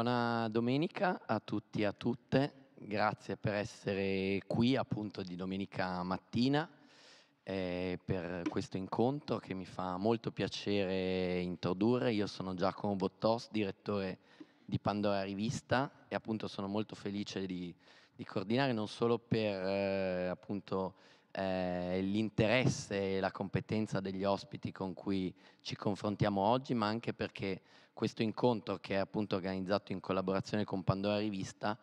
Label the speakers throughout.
Speaker 1: Buona domenica a tutti e a tutte, grazie per essere qui appunto di domenica mattina eh, per questo incontro che mi fa molto piacere introdurre. Io sono Giacomo Bottos, direttore di Pandora Rivista e appunto sono molto felice di, di coordinare non solo per eh, appunto eh, l'interesse e la competenza degli ospiti con cui ci confrontiamo oggi, ma anche perché questo incontro che è appunto organizzato in collaborazione con Pandora Rivista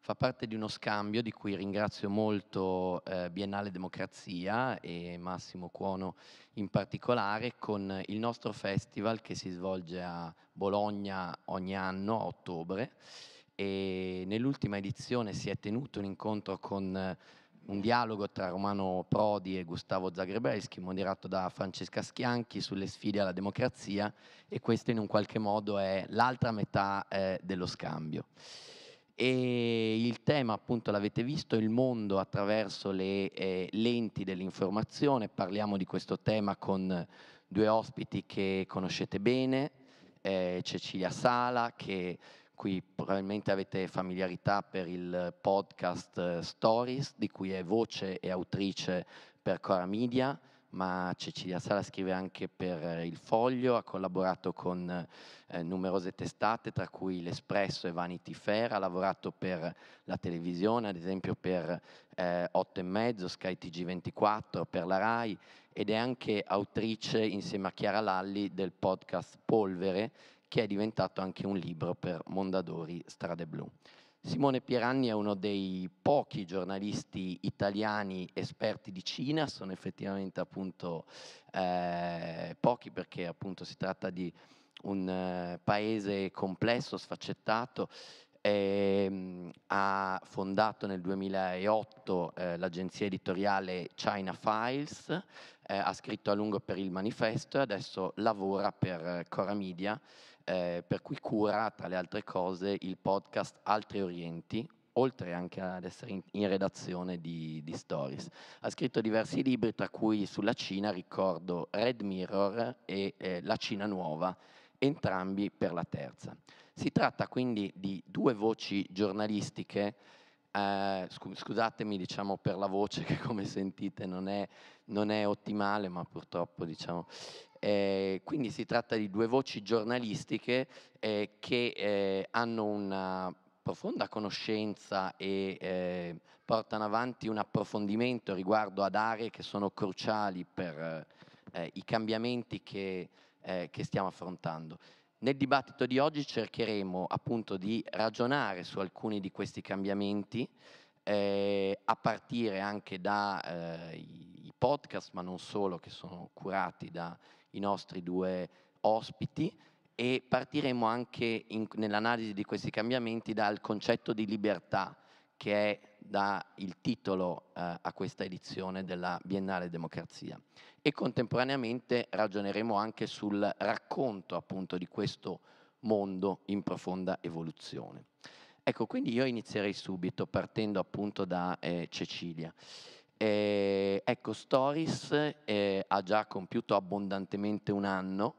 Speaker 1: fa parte di uno scambio di cui ringrazio molto eh, Biennale Democrazia e Massimo Cuono in particolare con il nostro festival che si svolge a Bologna ogni anno a ottobre e nell'ultima edizione si è tenuto un incontro con eh, un dialogo tra Romano Prodi e Gustavo Zagrebeschi, moderato da Francesca Schianchi, sulle sfide alla democrazia e questo in un qualche modo è l'altra metà eh, dello scambio. E il tema, appunto, l'avete visto, il mondo attraverso le eh, lenti dell'informazione, parliamo di questo tema con due ospiti che conoscete bene, eh, Cecilia Sala che qui probabilmente avete familiarità per il podcast eh, Stories, di cui è voce e autrice per Cora Media, ma Cecilia Sala scrive anche per eh, Il Foglio, ha collaborato con eh, numerose testate, tra cui L'Espresso e Vanity Fair, ha lavorato per la televisione, ad esempio per eh, 8 e mezzo, Sky TG24, per la RAI, ed è anche autrice insieme a Chiara Lalli del podcast Polvere, che è diventato anche un libro per Mondadori Strade Blu. Simone Pieranni è uno dei pochi giornalisti italiani esperti di Cina, sono effettivamente appunto eh, pochi perché appunto si tratta di un eh, paese complesso, sfaccettato, eh, ha fondato nel 2008 eh, l'agenzia editoriale China Files, eh, ha scritto a lungo per il manifesto e adesso lavora per eh, Cora Media eh, per cui cura, tra le altre cose, il podcast Altri Orienti, oltre anche ad essere in, in redazione di, di, Stories. Ha scritto diversi libri, tra cui sulla Cina ricordo Red Mirror e eh, La Cina Nuova, entrambi per la terza. Si tratta quindi di due voci giornalistiche eh, scusatemi diciamo, per la voce che come sentite non è, non è ottimale, ma purtroppo diciamo, eh, quindi si tratta di due voci giornalistiche eh, che eh, hanno una profonda conoscenza e eh, portano avanti un approfondimento riguardo ad aree che sono cruciali per eh, i cambiamenti che, eh, che stiamo affrontando. Nel dibattito di oggi cercheremo appunto di ragionare su alcuni di questi cambiamenti, eh, a partire anche dai eh, podcast, ma non solo, che sono curati da i nostri due ospiti e partiremo anche nell'analisi di questi cambiamenti dal concetto di libertà che è dà il titolo eh, a questa edizione della Biennale Democrazia e contemporaneamente ragioneremo anche sul racconto appunto di questo mondo in profonda evoluzione. Ecco, quindi io inizierei subito partendo appunto da eh, Cecilia. Eh, ecco, Stories eh, ha già compiuto abbondantemente un anno,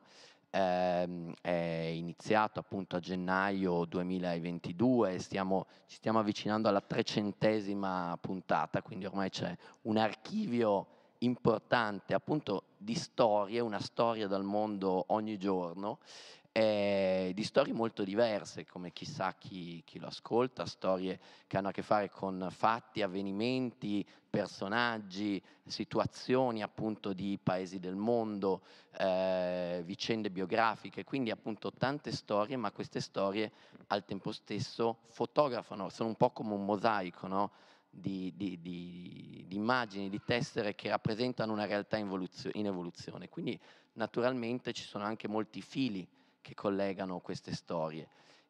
Speaker 1: eh, è iniziato appunto a gennaio 2022, stiamo, ci stiamo avvicinando alla trecentesima puntata, quindi ormai c'è un archivio importante appunto di storie, una storia dal mondo ogni giorno eh, di storie molto diverse, come chissà chi, chi, lo ascolta, storie che hanno a che fare con fatti, avvenimenti, personaggi, situazioni appunto di paesi del mondo, eh, vicende biografiche, quindi appunto tante storie, ma queste storie al tempo stesso fotografano, sono un po' come un mosaico, no? Di, di, di, di, immagini, di tessere che rappresentano una realtà in evoluzione. Quindi naturalmente ci sono anche molti fili che collegano queste storie.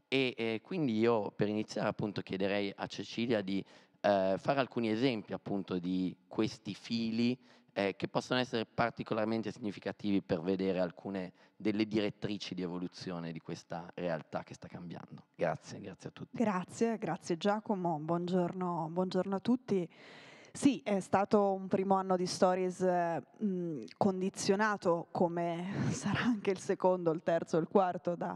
Speaker 1: E eh, quindi io per iniziare appunto chiederei a Cecilia di eh, fare alcuni esempi appunto di questi fili eh, che possono essere particolarmente significativi per vedere alcune delle direttrici di evoluzione di questa realtà che sta cambiando. Grazie, grazie a tutti.
Speaker 2: Grazie, grazie Giacomo, buongiorno, buongiorno a tutti. Sì, è stato un primo anno di Stories eh, mh, condizionato, come sarà anche il secondo, il terzo, il quarto, da,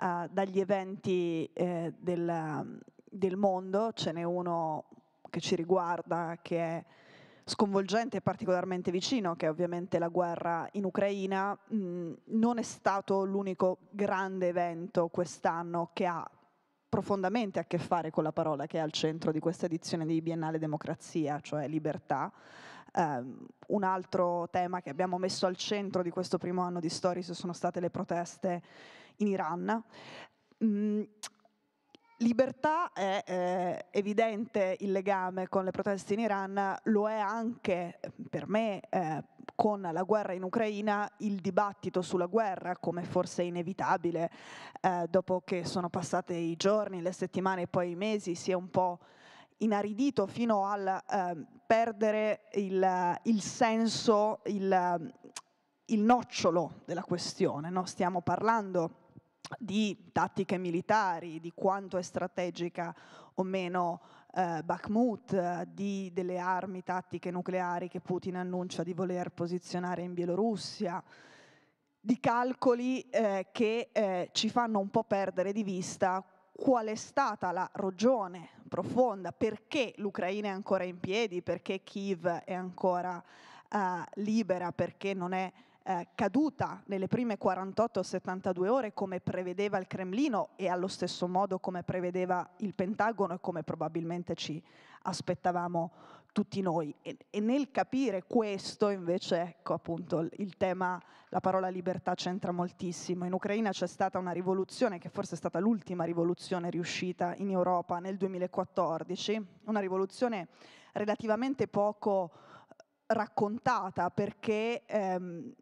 Speaker 2: uh, dagli eventi eh, del, del, mondo. Ce n'è uno che ci riguarda, che è sconvolgente e particolarmente vicino, che è ovviamente la guerra in Ucraina. Mh, non è stato l'unico grande evento quest'anno che ha profondamente a che fare con la parola che è al centro di questa edizione di Biennale Democrazia, cioè libertà. Um, un altro tema che abbiamo messo al centro di questo primo anno di Stories sono state le proteste in Iran. Mm, libertà è eh, evidente il legame con le proteste in Iran, lo è anche per me. Eh, con la guerra in Ucraina il dibattito sulla guerra, come forse inevitabile, eh, dopo che sono passati i giorni, le settimane e poi i mesi, si è un po' inaridito fino al eh, perdere il, il, senso, il, il nocciolo della questione. No? Stiamo parlando di tattiche militari, di quanto è strategica o meno eh, Bakhmut, eh, di, delle armi tattiche nucleari che Putin annuncia di voler posizionare in Bielorussia, di calcoli eh, che eh, ci fanno un po' perdere di vista qual è stata la ragione profonda, perché l'Ucraina è ancora in piedi, perché Kiev è ancora eh, libera, perché non è eh, caduta nelle prime 48-72 ore come prevedeva il Cremlino e allo stesso modo come prevedeva il Pentagono e come probabilmente ci aspettavamo tutti noi. E, e nel capire questo invece, ecco appunto, il tema, la parola libertà c'entra moltissimo. In Ucraina c'è stata una rivoluzione che forse è stata l'ultima rivoluzione riuscita in Europa nel 2014, una rivoluzione relativamente poco eh, raccontata perché ehm,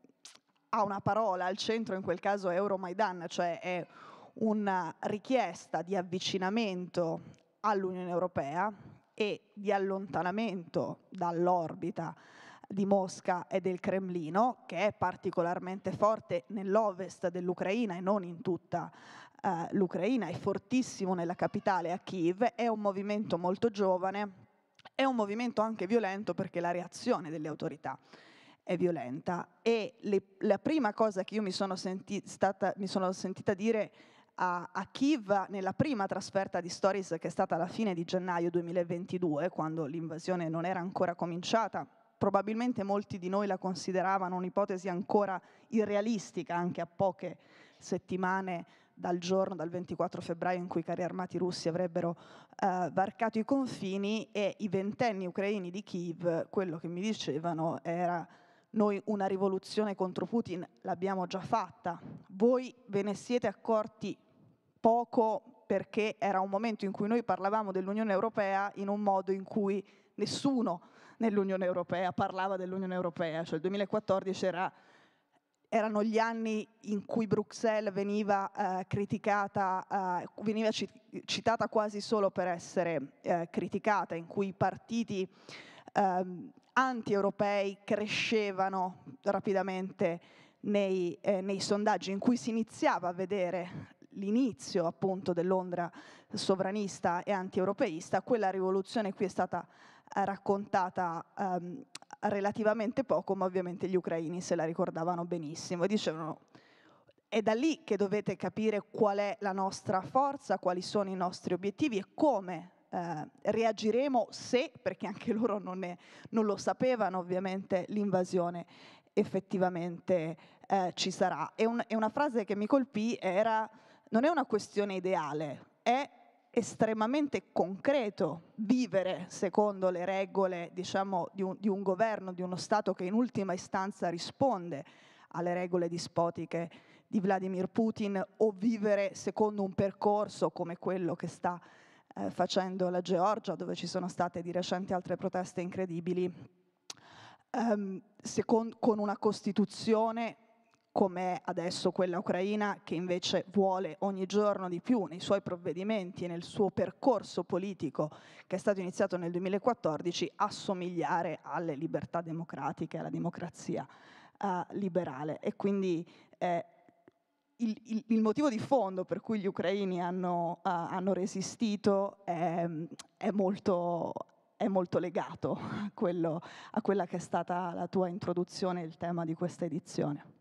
Speaker 2: ha una parola al centro, in quel caso è Euromaidan, cioè è una richiesta di avvicinamento all'Unione Europea e di allontanamento dall'orbita di Mosca e del Cremlino, che è particolarmente forte nell'ovest dell'Ucraina e non in tutta eh, l'Ucraina, è fortissimo nella capitale a Kiev, è un movimento molto giovane, è un movimento anche violento perché la reazione delle autorità è violenta. E le, la prima cosa che io mi sono, senti, stata, mi sono sentita dire a, a, Kiev nella prima trasferta di Stories, che è stata alla fine di gennaio 2022, quando l'invasione non era ancora cominciata, probabilmente molti di noi la consideravano un'ipotesi ancora irrealistica, anche a poche settimane dal giorno, dal 24 febbraio, in cui i carri armati russi avrebbero eh, varcato i confini e i ventenni ucraini di Kiev, quello che mi dicevano era noi una rivoluzione contro Putin l'abbiamo già fatta, voi ve ne siete accorti poco perché era un momento in cui noi parlavamo dell'Unione Europea in un modo in cui nessuno nell'Unione Europea parlava dell'Unione Europea, cioè il 2014 era, erano gli anni in cui Bruxelles veniva eh, criticata, eh, veniva citata quasi solo per essere eh, criticata, in cui i partiti ehm, anti-europei crescevano rapidamente nei, eh, nei, sondaggi in cui si iniziava a vedere l'inizio appunto dell'ondra sovranista e anti-europeista, quella rivoluzione qui è stata eh, raccontata ehm, relativamente poco, ma ovviamente gli ucraini se la ricordavano benissimo dicevano è da lì che dovete capire qual è la nostra forza, quali sono i nostri obiettivi e come eh, reagiremo se, perché anche loro non, ne, non lo sapevano ovviamente, l'invasione effettivamente eh, ci sarà. E, un, e una frase che mi colpì era, non è una questione ideale, è estremamente concreto vivere secondo le regole diciamo, di, un, di, un, governo, di uno Stato che in ultima istanza risponde alle regole dispotiche di Vladimir Putin o vivere secondo un percorso come quello che sta eh, facendo la Georgia, dove ci sono state di recente altre proteste incredibili, ehm, con, con una Costituzione come adesso quella ucraina che invece vuole ogni giorno di più nei suoi provvedimenti e nel suo percorso politico che è stato iniziato nel 2014 assomigliare alle libertà democratiche, alla democrazia eh, liberale e quindi eh, il, il, il, motivo di fondo per cui gli ucraini hanno, uh, hanno resistito è, è, molto, è, molto, legato a, quello, a quella che è stata la tua introduzione, e il tema di questa edizione.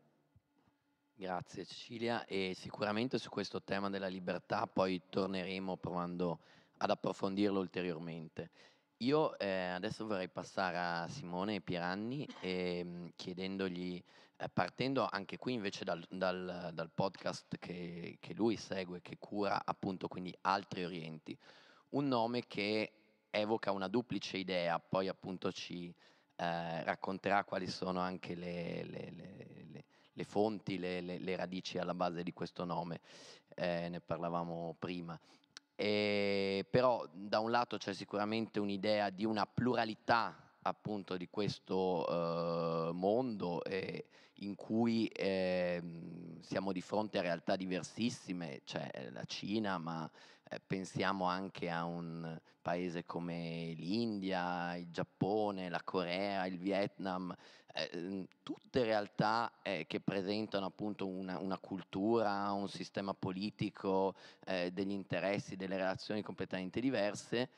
Speaker 1: Grazie Cecilia e sicuramente su questo tema della libertà poi torneremo provando ad approfondirlo ulteriormente. Io eh, adesso vorrei passare a Simone Piranni e, ehm, chiedendogli, eh, partendo anche qui invece dal, dal, dal podcast che, che, lui segue, che cura appunto quindi Altri Orienti, un nome che evoca una duplice idea, poi appunto ci eh, racconterà quali sono anche le, le, le, le fonti, le, radici alla base di questo nome, eh, ne parlavamo prima eh, però mhmm, da un lato c'è sicuramente un'idea di una pluralità appunto di questo eh, mondo eh, in cui ehm, siamo di fronte a realtà diversissime, c'è cioè eh, la Cina, ma eh, pensiamo anche a un paese come l'India, il Giappone, la Corea, il Vietnam, Ehm, tutte realtà eh, che presentano appunto una, una, cultura, un sistema politico, eh, degli interessi, delle relazioni completamente diverse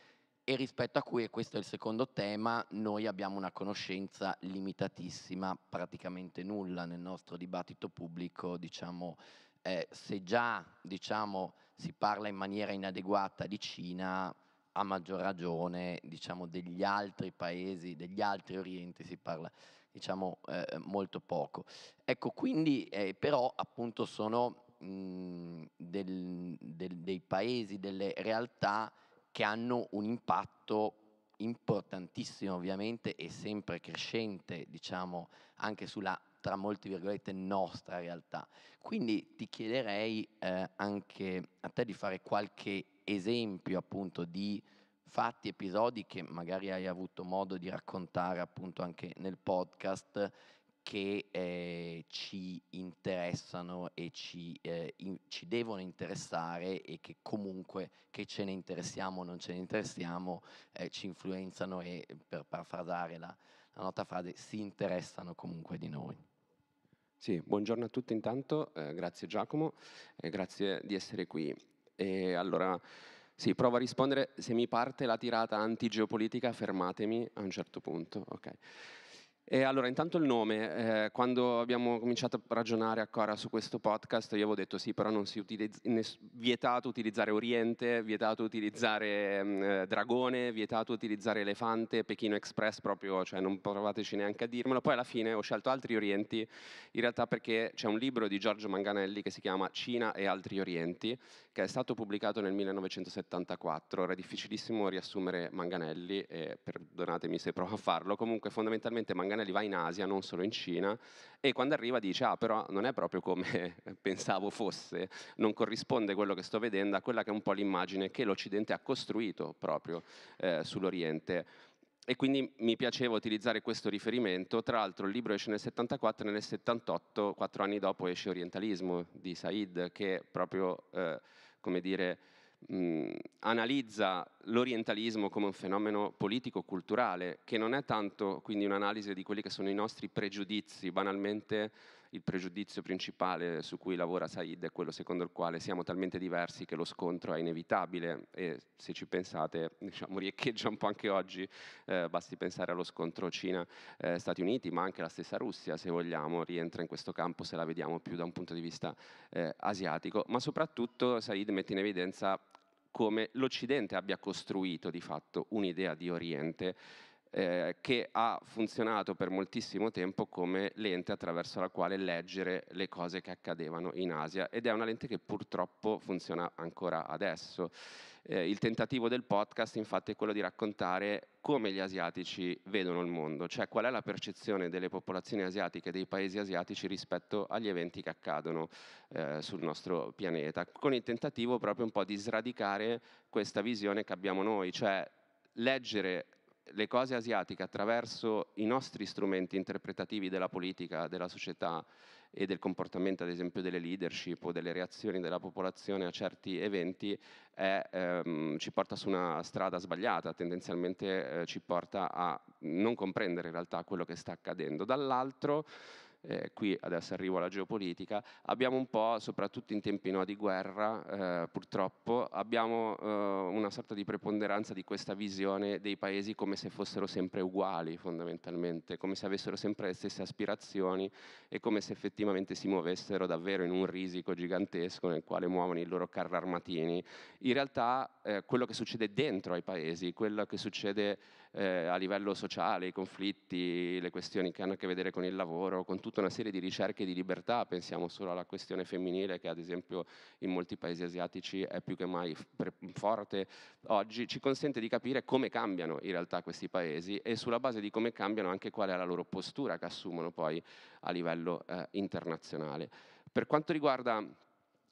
Speaker 1: e rispetto a cui, e questo è il secondo tema, noi abbiamo una conoscenza limitatissima, praticamente nulla nel nostro dibattito pubblico, diciamo, eh, se già diciamo, si parla in maniera inadeguata di Cina, a maggior ragione diciamo, degli altri paesi, degli altri orienti si parla diciamo eh, molto poco. Ecco, quindi eh, però appunto sono mh, mm, del, del, dei paesi, delle realtà che hanno un impatto importantissimo ovviamente e sempre crescente, diciamo, anche sulla tra molte virgolette nostra realtà. Quindi ti chiederei eh, anche a te di fare qualche esempio appunto di fatti, episodi che magari hai avuto modo di raccontare appunto anche nel podcast che eh, ci interessano e ci, eh, in, ci, devono interessare e che comunque che ce ne interessiamo o non ce ne interessiamo eh, ci influenzano e eh, per parafrasare la, la nota frase si interessano comunque di noi.
Speaker 3: Sì, buongiorno a tutti intanto, eh, grazie Giacomo, eh, grazie di essere qui. E allora, sì, provo a rispondere, se mi parte la tirata antigeopolitica fermatemi a un certo punto. Okay. E allora, intanto il nome, eh, quando abbiamo cominciato a ragionare ancora su questo podcast, io avevo detto sì, però non si utilizza, vietato utilizzare Oriente, vietato utilizzare mm, eh, Dragone, vietato utilizzare Elefante, Pechino Express, proprio, cioè non provateci neanche a dirmelo. Poi alla fine ho scelto altri Orienti, in realtà perché c'è un libro di Giorgio Manganelli che si chiama Cina e altri Orienti, che è stato pubblicato nel 1974. Era difficilissimo riassumere Manganelli, e perdonatemi se provo a farlo, comunque fondamentalmente Manganelli Paganelli va in Asia, non solo in Cina, e quando arriva dice, ah però non è proprio come pensavo fosse, non corrisponde quello che sto vedendo a quella che è un po' l'immagine che l'Occidente ha costruito proprio eh, sull'Oriente. E quindi mi piaceva utilizzare questo riferimento. Tra l'altro il libro esce nel 74 e nel 78, quattro anni dopo, esce Orientalismo di Said, che proprio, eh, come dire, mh, analizza l'orientalismo come un fenomeno politico-culturale, che non è tanto quindi un'analisi di quelli che sono i nostri pregiudizi, banalmente il pregiudizio principale su cui lavora Said è quello secondo il quale siamo talmente diversi che lo scontro è inevitabile e se ci pensate diciamo, riecheggia un po' anche oggi, eh, basti pensare allo scontro Cina-Stati eh, Uniti, ma anche la stessa Russia se vogliamo rientra in questo campo se la vediamo più da un punto di vista eh, asiatico, ma soprattutto Said mette in evidenza come l'Occidente abbia costruito di fatto un'idea di Oriente eh, che ha funzionato per moltissimo tempo come lente attraverso la quale leggere le cose che accadevano in Asia ed è una lente che purtroppo funziona ancora adesso. Eh, il tentativo del podcast infatti è quello di raccontare come gli asiatici vedono il mondo, cioè qual è la percezione delle popolazioni asiatiche, dei paesi asiatici rispetto agli eventi che accadono eh, sul nostro pianeta, con il tentativo proprio un po' di sradicare questa visione che abbiamo noi, cioè leggere le cose asiatiche attraverso i nostri strumenti interpretativi della politica, della società e del comportamento, ad esempio, delle leadership o delle reazioni della popolazione a certi eventi, è, ehm, ci porta su una strada sbagliata, tendenzialmente eh, ci porta a non comprendere in realtà quello che sta accadendo. Dall'altro eh, qui adesso arrivo alla geopolitica, abbiamo un po', soprattutto in tempi no, di guerra, eh, purtroppo, abbiamo eh, una sorta di preponderanza di questa visione dei paesi come se fossero sempre uguali fondamentalmente, come se avessero sempre le stesse aspirazioni e come se effettivamente si muovessero davvero in un risico gigantesco nel quale muovono i loro carri armatini. In realtà eh, quello che succede dentro ai paesi, quello che succede eh, a livello sociale, i conflitti, le questioni che hanno a che vedere con il lavoro, con tutta una serie di ricerche di libertà, pensiamo solo alla questione femminile che ad esempio in molti paesi asiatici è più che mai forte oggi, ci consente di capire come cambiano in realtà questi paesi e sulla base di come cambiano anche qual è la loro postura che assumono poi a livello eh, internazionale. Per quanto riguarda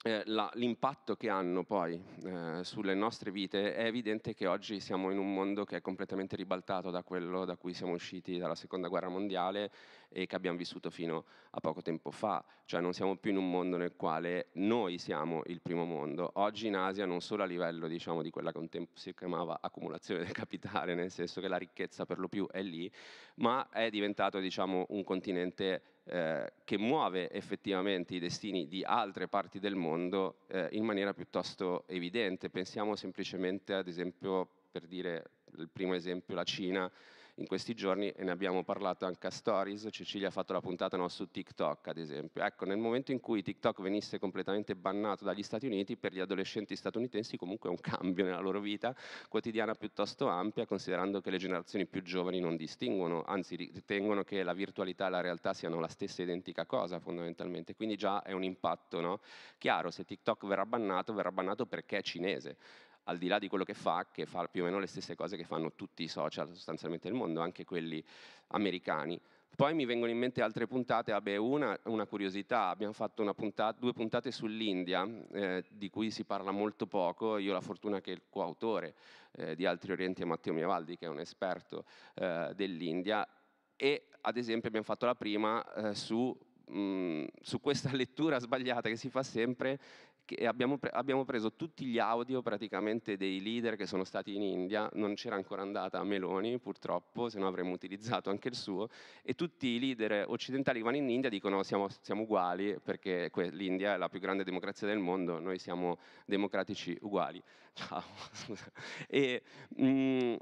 Speaker 3: eh, la, l'impatto che hanno poi eh, sulle nostre vite è evidente che oggi siamo in un mondo che è completamente ribaltato da quello da cui siamo usciti dalla seconda guerra mondiale e che abbiamo vissuto fino a poco tempo fa, cioè non siamo più in un mondo nel quale noi siamo il primo mondo, oggi in Asia non solo a livello diciamo, di quella che un tempo si chiamava accumulazione del capitale, nel senso che la ricchezza per lo più è lì, ma è diventato diciamo, un continente eh, che muove effettivamente i destini di altre parti del mondo eh, in maniera piuttosto evidente. Pensiamo semplicemente ad esempio, per dire il primo esempio, la Cina in questi giorni e ne abbiamo parlato anche a Stories, Cecilia ha fatto la puntata no, su TikTok ad esempio. Ecco, nel momento in cui TikTok venisse completamente bannato dagli Stati Uniti, per gli adolescenti statunitensi comunque è un cambio nella loro vita quotidiana piuttosto ampia, considerando che le generazioni più giovani non distinguono, anzi ritengono che la virtualità e la realtà siano la stessa identica cosa fondamentalmente, quindi già è un impatto no? chiaro, se TikTok verrà bannato, verrà bannato perché è cinese, al di là di quello che fa, che fa più o meno le stesse cose che fanno tutti i social sostanzialmente del mondo, anche quelli americani. Poi mi vengono in mente altre puntate, ah una, una, curiosità, abbiamo fatto puntata, due puntate sull'India, eh, di cui si parla molto poco, io ho la fortuna che il coautore eh, di Altri Orienti è Matteo Miavaldi, che è un esperto eh, dell'India, e ad esempio abbiamo fatto la prima eh, su mm, su questa lettura sbagliata che si fa sempre Abbiamo, pre- abbiamo, preso tutti gli audio praticamente dei leader che sono stati in India, non c'era ancora andata Meloni purtroppo, se no avremmo utilizzato anche il suo, e tutti i leader occidentali che vanno in India dicono siamo, siamo uguali perché que- l'India è la più grande democrazia del mondo, noi siamo democratici uguali. Ciao, scusa. E, mh, mm,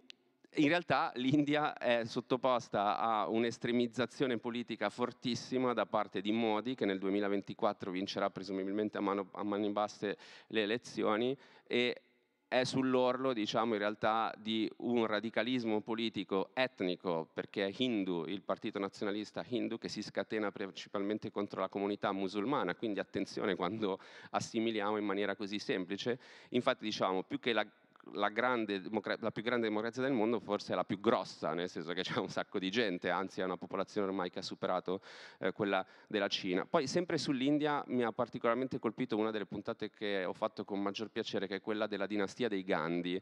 Speaker 3: in realtà l'India è sottoposta a un'estremizzazione politica fortissima da parte di Modi, che nel 2024 vincerà presumibilmente a, mano, a mani basse le elezioni, e è sull'orlo, diciamo, in realtà di un radicalismo politico etnico, perché è Hindu, il partito nazionalista Hindu, che si scatena principalmente contro la comunità musulmana, quindi attenzione quando assimiliamo in maniera così semplice. Infatti, diciamo, più che la la, la, più grande democrazia del mondo forse è la più grossa, nel senso che c'è un sacco di gente, anzi è una popolazione ormai che ha superato eh, quella della Cina. Poi sempre sull'India mi ha particolarmente colpito una delle puntate che ho fatto con maggior piacere, che è quella della dinastia dei Gandhi,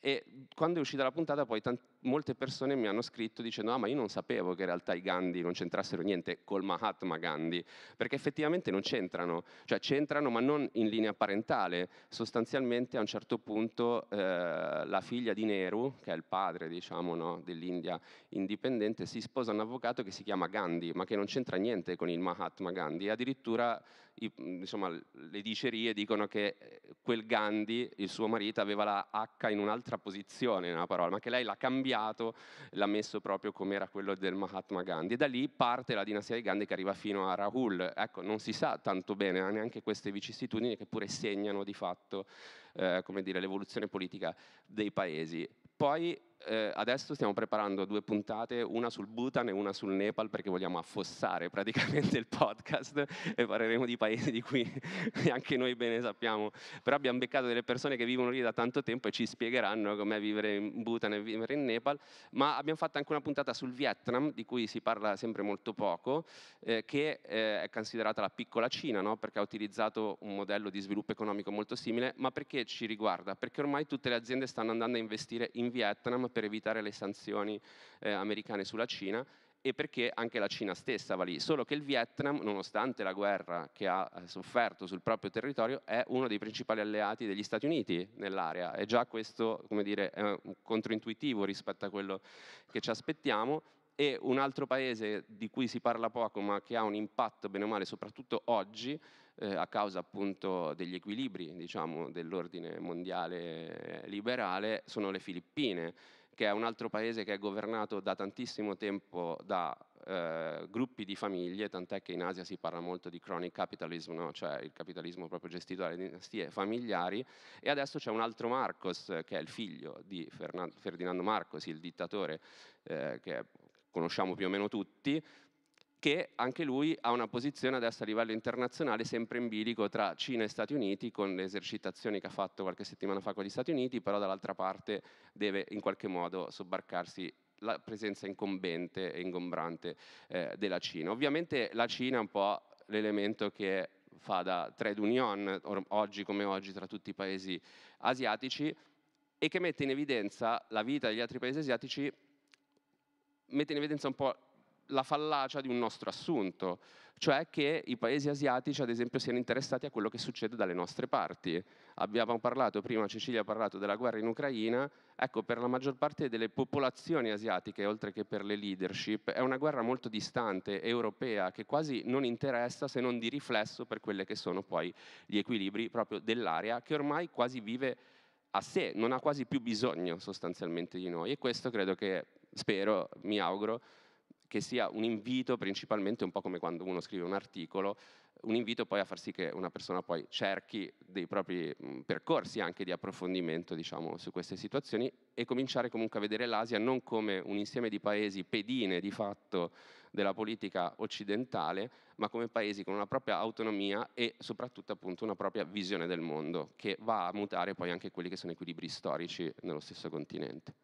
Speaker 3: e quando è uscita la puntata poi tant- molte persone mi hanno scritto dicendo ah ma io non sapevo che in realtà i Gandhi non c'entrassero niente col Mahatma Gandhi, perché effettivamente non c'entrano, cioè c'entrano ma non in linea parentale, sostanzialmente a un certo punto eh, la figlia di Nehru, che è il padre diciamo no, dell'India indipendente, si sposa un avvocato che si chiama Gandhi, ma che non c'entra niente con il Mahatma Gandhi, addirittura i, insomma, le dicerie dicono che eh, quel Gandhi, il suo marito, aveva la H in un'altra posizione nella parola, ma che lei l'ha cambiato, l'ha messo proprio come era quello del Mahatma Gandhi. E da lì parte la dinastia dei Gandhi che arriva fino a Rahul. Ecco, non si sa tanto bene neanche queste vicissitudini che pure segnano di fatto eh, dire, l'evoluzione politica dei paesi. Poi eh, adesso stiamo preparando due puntate, una sul Bhutan e una sul Nepal, perché vogliamo affossare praticamente il podcast e parleremo di paesi di cui neanche noi bene sappiamo. Però abbiamo beccato delle persone che vivono lì da tanto tempo e ci spiegheranno com'è vivere in Bhutan e vivere in Nepal. Ma abbiamo fatto anche una puntata sul Vietnam, di cui si parla sempre molto poco, eh, che eh, è considerata la piccola Cina, no? perché ha utilizzato un modello di sviluppo economico molto simile, ma perché ci riguarda? Perché ormai tutte le aziende stanno andando a investire in Vietnam governo per evitare le sanzioni eh, americane sulla Cina e perché anche la Cina stessa va lì. Solo che il Vietnam, nonostante la guerra che ha eh, sofferto sul proprio territorio, è uno dei principali alleati degli Stati Uniti nell'area. E già questo, come dire, è controintuitivo rispetto a quello che ci aspettiamo. E un altro paese di cui si parla poco, ma che ha un impatto bene o male, soprattutto oggi, eh, a causa appunto degli equilibri diciamo, dell'ordine mondiale eh, liberale, sono le Filippine che è un altro paese che è governato da tantissimo tempo da eh, gruppi di famiglie, tant'è che in Asia si parla molto di chronic capitalism, no? cioè il capitalismo proprio gestito dalle dinastie familiari, e adesso c'è un altro Marcos, che è il figlio di Ferdinando Marcos, il dittatore eh, che conosciamo più o meno tutti, che anche lui ha una posizione adesso a livello internazionale sempre in bilico tra Cina e Stati Uniti, con le esercitazioni che ha fatto qualche settimana fa con gli Stati Uniti, però dall'altra parte deve in qualche modo sobbarcarsi la presenza incombente e ingombrante eh, della Cina. Ovviamente la Cina è un po' l'elemento che fa da trade union oggi come oggi tra tutti i paesi asiatici e che mette in evidenza la vita degli altri paesi asiatici, mette in evidenza un po' la fallacia di un nostro assunto, cioè che i paesi asiatici ad esempio siano interessati a quello che succede dalle nostre parti. Abbiamo parlato prima, Cecilia ha parlato della guerra in Ucraina, ecco per la maggior parte delle popolazioni asiatiche, oltre che per le leadership, è una guerra molto distante, europea, che quasi non interessa se non di riflesso per quelli che sono poi gli equilibri proprio dell'area che ormai quasi vive a sé, non ha quasi più bisogno sostanzialmente di noi e questo credo che, spero, mi auguro, che sia un invito principalmente un po' come quando uno scrive un articolo, un invito poi a far sì che una persona poi cerchi dei propri percorsi anche di approfondimento diciamo, su queste situazioni e cominciare comunque a vedere l'Asia non come un insieme di paesi pedine di fatto della politica occidentale, ma come paesi con una propria autonomia e soprattutto appunto una propria visione del mondo che va a mutare poi anche quelli che sono equilibri storici nello stesso continente.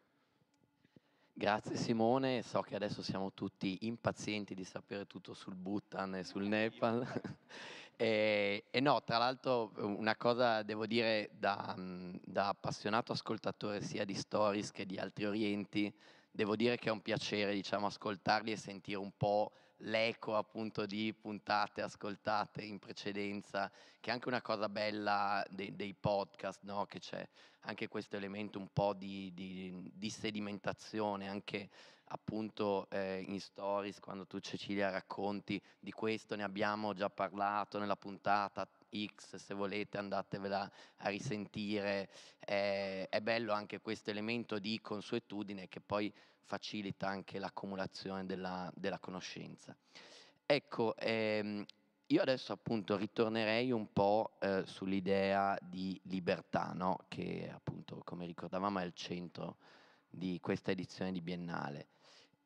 Speaker 1: Grazie Simone, so che adesso siamo tutti impazienti di sapere tutto sul Bhutan e sul Nepal. e, e, no, tra l'altro una cosa devo dire da, da appassionato ascoltatore sia di Stories che di altri Orienti, devo dire che è un piacere diciamo, ascoltarli e sentire un po' l'eco appunto di puntate ascoltate in precedenza, che è anche una cosa bella dei, dei podcast, no? che c'è anche questo elemento un po' di, di, di sedimentazione, anche appunto eh, in stories quando tu Cecilia racconti di questo ne abbiamo già parlato nella puntata X, se volete andatevela a risentire, eh, è bello anche questo elemento di consuetudine che poi facilita anche l'accumulazione della, della conoscenza. Ecco, ehm, io adesso appunto ritornerei un po' eh, sull'idea di libertà, no? che appunto come ricordavamo è il centro di questa edizione di Biennale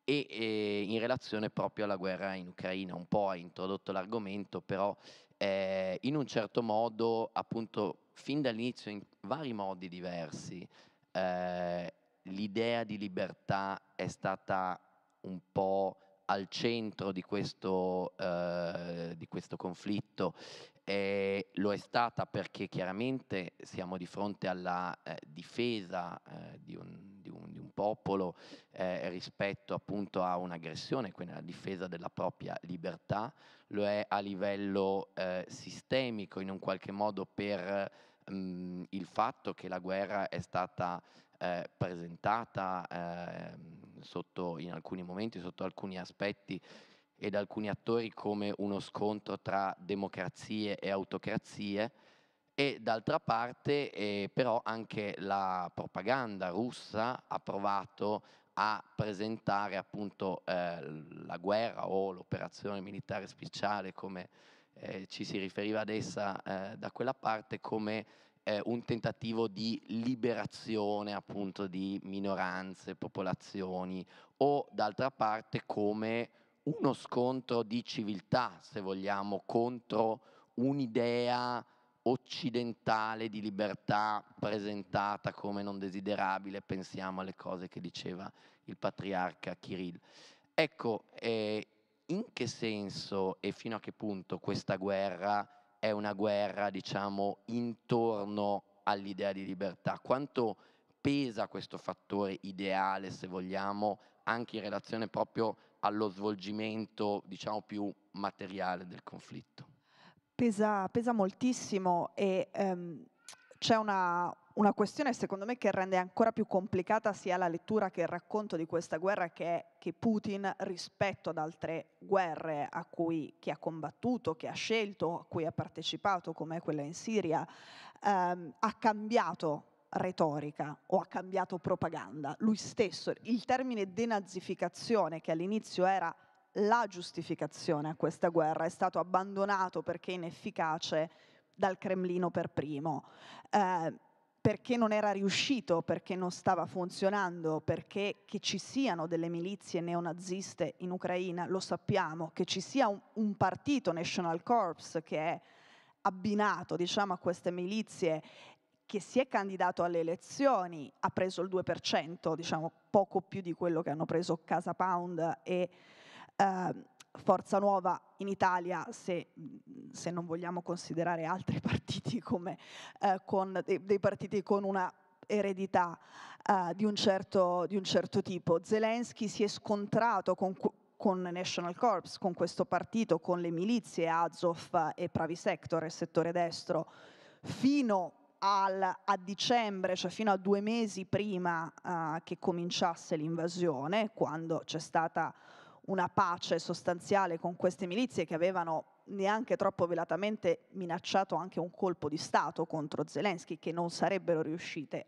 Speaker 1: e, e in relazione proprio alla guerra in Ucraina, un po' ha introdotto l'argomento, però eh, in un certo modo appunto fin dall'inizio in vari modi diversi eh, l'idea di libertà è stata un po' al centro di questo, eh, di questo conflitto. Eh, lo è stata perché chiaramente siamo di fronte alla eh, difesa eh, di un, di, un, di, un, popolo eh, rispetto appunto a un'aggressione, quindi alla difesa della propria libertà, lo è a livello eh, sistemico in un qualche modo per mh, mm, il fatto che la guerra è stata eh, presentata eh, sotto, in alcuni momenti, sotto alcuni aspetti e da alcuni attori come uno scontro tra democrazie e autocrazie e d'altra parte eh, però anche la propaganda russa ha provato a presentare appunto eh, la guerra o l'operazione militare speciale come eh, ci si riferiva ad essa eh, da quella parte come eh, un tentativo di liberazione appunto di minoranze, popolazioni o d'altra parte come uno scontro di civiltà, se vogliamo, contro un'idea occidentale di libertà presentata come non desiderabile, pensiamo alle cose che diceva il patriarca Kirill. Ecco, eh, in che senso e fino a che punto questa guerra è una guerra, diciamo, intorno all'idea di libertà, quanto pesa questo fattore ideale, se vogliamo, anche in relazione proprio allo svolgimento, diciamo, più materiale del conflitto?
Speaker 2: Pesa, pesa moltissimo e... Um c'è una, una questione secondo me che rende ancora più complicata sia la lettura che il racconto di questa guerra che è che Putin rispetto ad altre guerre a cui chi ha combattuto, che ha scelto, a cui ha partecipato come quella in Siria, ehm, ha cambiato retorica o ha cambiato propaganda. Lui stesso, il termine denazificazione che all'inizio era la giustificazione a questa guerra è stato abbandonato perché inefficace dal Cremlino per primo. Eh, perché non era riuscito, perché non stava funzionando, perché che ci siano delle milizie neonaziste in Ucraina lo sappiamo, che ci sia un, un partito National Corps che è abbinato diciamo, a queste milizie che si è candidato alle elezioni, ha preso il 2%, diciamo poco più di quello che hanno preso Casa Pound e eh, Forza Nuova in Italia, se, se non vogliamo considerare altri partiti come eh, con, dei, dei partiti con una eredità uh, di, un certo, di, un certo, tipo. Zelensky si è scontrato con, con National Corps, con questo partito, con le milizie Azov e Pravi Sector, il settore destro, fino al, a dicembre, cioè fino a due mesi prima uh, che cominciasse l'invasione, quando c'è stata una pace sostanziale con queste milizie che avevano neanche troppo velatamente minacciato anche un colpo di Stato contro Zelensky che non sarebbero riuscite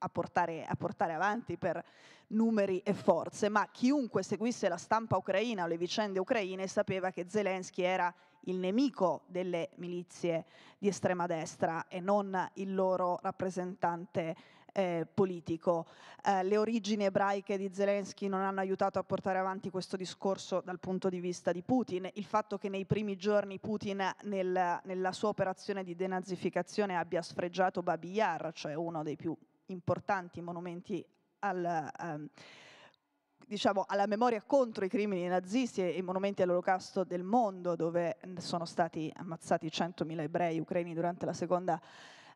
Speaker 2: a portare, a portare, avanti per numeri e forze, ma chiunque seguisse la stampa ucraina o le vicende ucraine sapeva che Zelensky era il nemico delle milizie di estrema destra e non il loro rappresentante eh, politico. Eh, le origini ebraiche di Zelensky non hanno aiutato a portare avanti questo discorso dal punto di vista di Putin. Il fatto che nei primi giorni Putin nel, nella sua operazione di denazificazione abbia sfregiato Babi Yar, cioè uno dei più importanti monumenti al... Um, diciamo, alla memoria contro i crimini nazisti e i monumenti all'olocausto del mondo, dove sono stati ammazzati 100.000 ebrei ucraini durante la seconda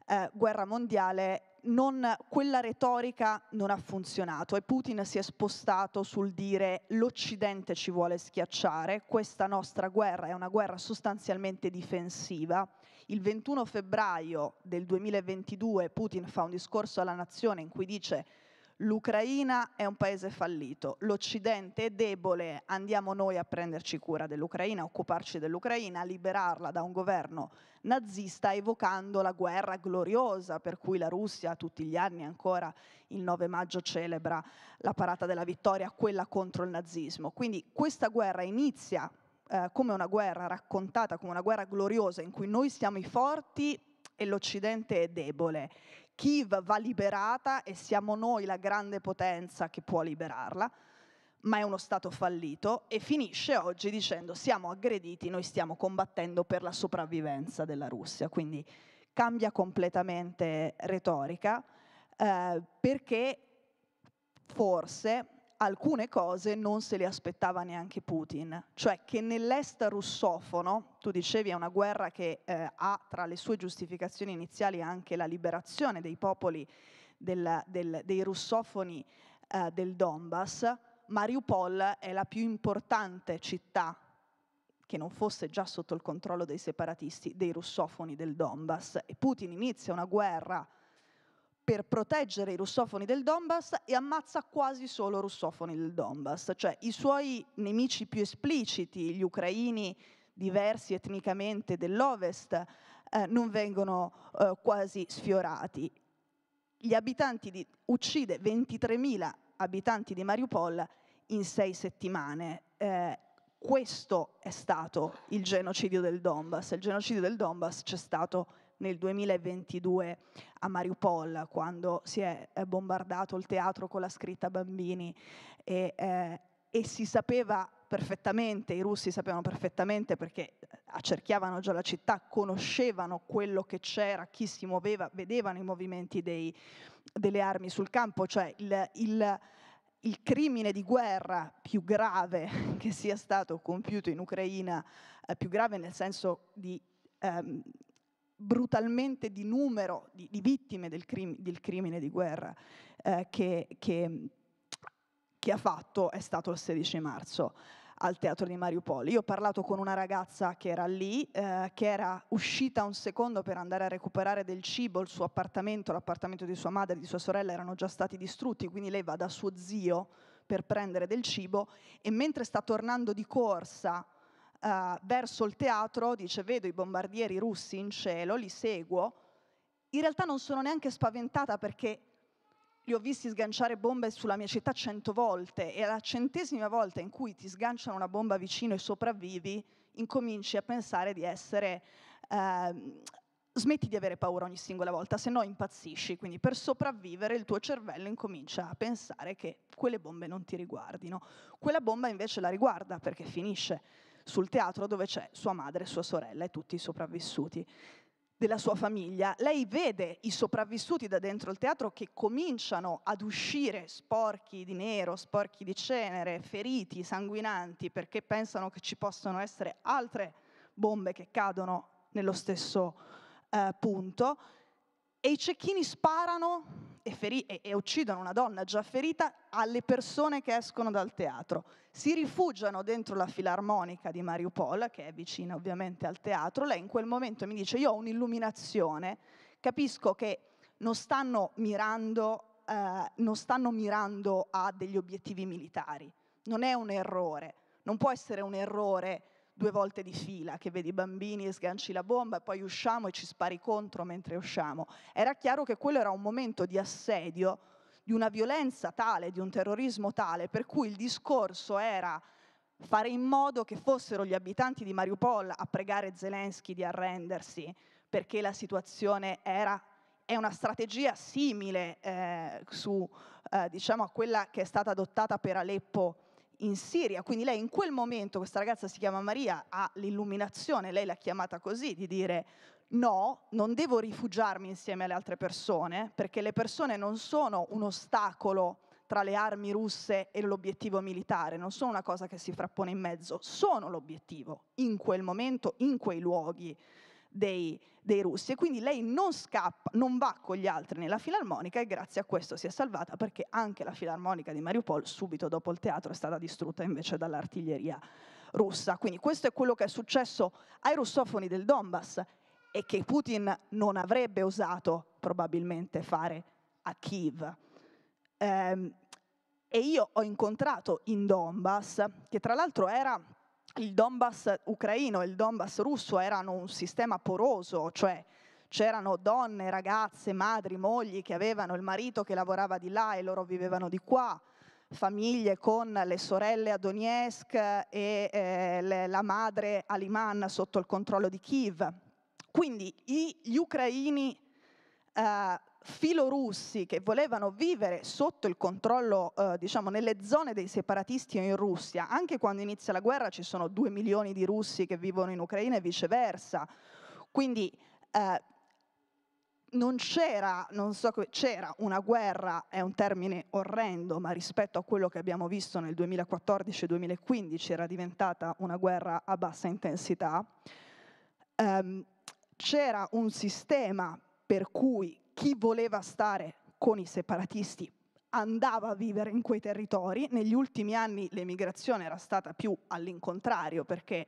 Speaker 2: eh, guerra mondiale, non, quella retorica non ha funzionato e Putin si è spostato sul dire l'Occidente ci vuole schiacciare, questa nostra guerra è una guerra sostanzialmente difensiva. Il 21 febbraio del 2022 Putin fa un discorso alla nazione in cui dice l'Ucraina è un paese fallito, l'Occidente è debole, andiamo noi a prenderci cura dell'Ucraina, occuparci dell'Ucraina, liberarla da un governo nazista evocando la guerra gloriosa per cui la Russia tutti gli anni ancora il 9 maggio celebra la parata della vittoria, quella contro il nazismo. Quindi questa guerra inizia eh, come una guerra raccontata, come una guerra gloriosa in cui noi siamo i forti e l'Occidente è debole Kiev va liberata e siamo noi la grande potenza che può liberarla, ma è uno Stato fallito e finisce oggi dicendo siamo aggrediti, noi stiamo combattendo per la sopravvivenza della Russia. Quindi cambia completamente retorica eh, perché forse alcune cose non se le aspettava neanche Putin, cioè che nell'est russofono, tu dicevi è una guerra che eh, ha tra le sue giustificazioni iniziali anche la liberazione dei popoli del, del, dei russofoni eh, del Donbass, Mariupol è la più importante città che non fosse già sotto il controllo dei separatisti, dei russofoni del Donbass. E Putin inizia una guerra per proteggere i russofoni del Donbass e ammazza quasi solo russofoni del Donbass, cioè i suoi nemici più espliciti, gli ucraini diversi etnicamente dell'Ovest, eh, non vengono eh, quasi sfiorati. Gli abitanti di, uccide 23.000 abitanti di Mariupol in sei settimane. Eh, questo è stato il genocidio del Donbass. Il genocidio del Donbass c'è stato nel 2022 a Mariupol, quando si è bombardato il teatro con la scritta bambini e, eh, e si sapeva perfettamente, i russi sapevano perfettamente perché accerchiavano già la città, conoscevano quello che c'era, chi si muoveva, vedevano i movimenti dei, delle armi sul campo, cioè il, il, il, crimine di guerra più grave che sia stato compiuto in Ucraina, eh, più grave nel senso di ehm, brutalmente di numero di, di vittime del, crim, del, crimine di guerra eh, che, che, che ha fatto è stato il 16 marzo al teatro di Mariupol. Io ho parlato con una ragazza che era lì, eh, che era uscita un secondo per andare a recuperare del cibo, il suo appartamento, l'appartamento di sua madre e di sua sorella erano già stati distrutti, quindi lei va da suo zio per prendere del cibo e mentre sta tornando di corsa eh, verso il teatro, dice vedo i bombardieri russi in cielo, li seguo, in realtà non sono neanche spaventata perché li ho visti sganciare bombe sulla mia città cento volte e alla centesima volta in cui ti sganciano una bomba vicino e sopravvivi, incominci a pensare di essere... Eh, smetti di avere paura ogni singola volta, se no impazzisci. Quindi per sopravvivere il tuo cervello incomincia a pensare che quelle bombe non ti riguardino. Quella bomba invece la riguarda perché finisce sul teatro dove c'è sua madre, sua sorella e tutti i sopravvissuti della sua famiglia. Lei vede i sopravvissuti da dentro il teatro che cominciano ad uscire sporchi di nero, sporchi di cenere, feriti, sanguinanti, perché pensano che ci possano essere altre bombe che cadono nello stesso eh, punto. E i cecchini sparano e, feri- e, e uccidono una donna già ferita alle persone che escono dal teatro. Si rifugiano dentro la filarmonica di Mariupol, che è vicina ovviamente al teatro. Lei in quel momento mi dice, io ho un'illuminazione, capisco che non stanno mirando, eh, non stanno mirando a degli obiettivi militari. Non è un errore, non può essere un errore due volte di fila, che vedi i bambini e sganci la bomba e poi usciamo e ci spari contro mentre usciamo. Era chiaro che quello era un momento di assedio, di una violenza tale, di un terrorismo tale, per cui il discorso era fare in modo che fossero gli abitanti di Mariupol a pregare Zelensky di arrendersi, perché la situazione era è una strategia simile eh, su, eh, diciamo, a quella che è stata adottata per Aleppo in Siria, quindi lei in quel momento, questa ragazza si chiama Maria, ha l'illuminazione, lei l'ha chiamata così, di dire no, non devo rifugiarmi insieme alle altre persone, perché le persone non sono un ostacolo tra le armi russe e l'obiettivo militare, non sono una cosa che si frappone in mezzo, sono l'obiettivo in quel momento, in quei luoghi dei, dei russi e quindi lei non scappa, non va con gli altri nella filarmonica e grazie a questo si è salvata perché anche la filarmonica di Mariupol subito dopo il teatro è stata distrutta invece dall'artiglieria russa. Quindi questo è quello che è successo ai russofoni del Donbass e che Putin non avrebbe osato probabilmente fare a Kiev. Ehm, e io ho incontrato in Donbass, che tra l'altro era il Donbass ucraino e il Donbass russo erano un sistema poroso, cioè c'erano donne, ragazze, madri, mogli che avevano il marito che lavorava di là e loro vivevano di qua, famiglie con le sorelle a Donetsk e eh, le, la madre a Liman sotto il controllo di Kiev. Quindi i, gli ucraini eh, filorussi che volevano vivere sotto il controllo, eh, diciamo, nelle zone dei separatisti in Russia, anche quando inizia la guerra ci sono due milioni di russi che vivono in Ucraina e viceversa. Quindi eh, non c'era, non so, c'era una guerra, è un termine orrendo, ma rispetto a quello che abbiamo visto nel 2014-2015 era diventata una guerra a bassa intensità. Um, c'era un sistema per cui chi voleva stare con i separatisti andava a vivere in quei territori. Negli ultimi anni l'emigrazione era stata più all'incontrario perché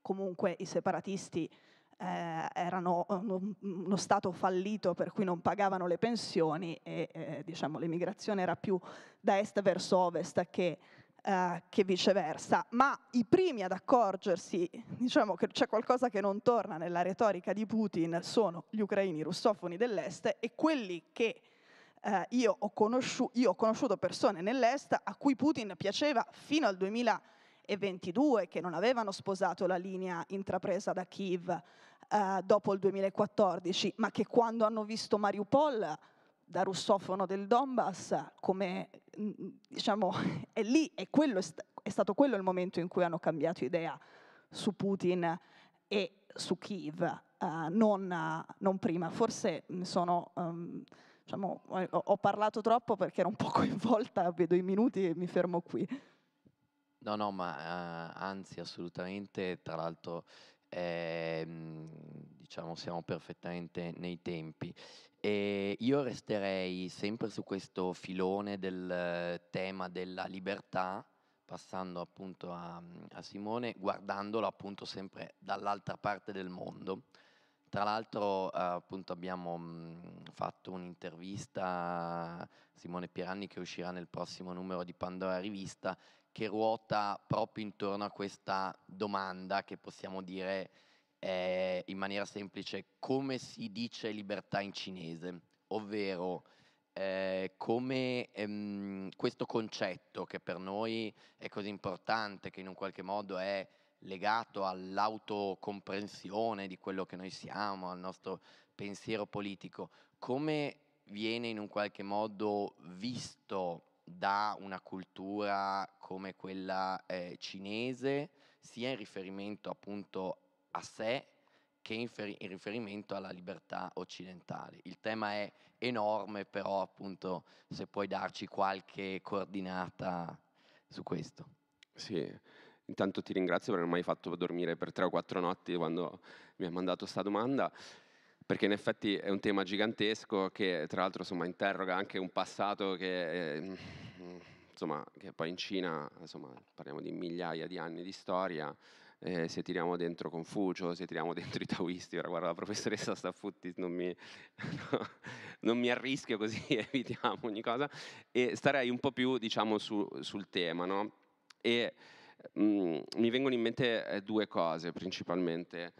Speaker 2: comunque i separatisti eh, erano eh, uno, stato fallito per cui non pagavano le pensioni e eh, diciamo, l'emigrazione era più da est verso ovest che eh, che viceversa, ma i primi ad accorgersi diciamo, che c'è qualcosa che non torna nella retorica di Putin sono gli ucraini russofoni dell'Est e quelli che eh, io, ho conosciuto, io ho conosciuto persone nell'Est a cui Putin piaceva fino al 2022 che non avevano sposato la linea intrapresa da Kiev eh, dopo il 2014, ma che quando hanno visto Mariupol da russofono del Donbass, come mm, mm, diciamo, è lì, è, quello, è stato quello il momento in cui hanno cambiato idea su Putin e su Kiev, uh, eh, non, uh, non, prima. Forse mm, sono, um, diciamo, ho, ho, parlato troppo perché ero un po' coinvolta, vedo i minuti e mi fermo qui.
Speaker 1: No, no, ma uh, anzi, assolutamente, tra l'altro, eh, diciamo siamo perfettamente nei tempi. E io resterei sempre su questo filone del eh, tema della libertà, passando appunto a, a Simone, guardandolo appunto sempre dall'altra parte del mondo. Tra l'altro eh, appunto abbiamo mm, fatto un'intervista a Simone Pieranni che uscirà nel prossimo numero di Pandora Rivista che ruota proprio intorno a questa domanda che possiamo dire eh, in maniera semplice come si dice libertà in cinese, ovvero eh, come ehm, questo concetto che per noi è così importante, che in un qualche modo è legato all'autocomprensione di quello che noi siamo, al nostro pensiero politico, come viene in un qualche modo visto da una cultura come quella eh, cinese, sia in riferimento appunto a sé che in, riferimento alla libertà occidentale. Il tema è enorme, però appunto se puoi darci qualche coordinata su questo.
Speaker 3: Sì, intanto ti ringrazio per non mai fatto dormire per tre o quattro notti quando mi ha mandato questa domanda perché in effetti è un tema gigantesco che tra l'altro insomma, interroga anche un passato che, eh, insomma, che poi in Cina, insomma, parliamo di migliaia di anni di storia, eh, se tiriamo dentro Confucio, se tiriamo dentro i taoisti, ora guarda la professoressa Staffutti, non mi, no, non mi arrischio così evitiamo ogni cosa, e starei un po' più diciamo su, sul tema, no? E mh, mm, mi vengono in mente eh, due cose principalmente.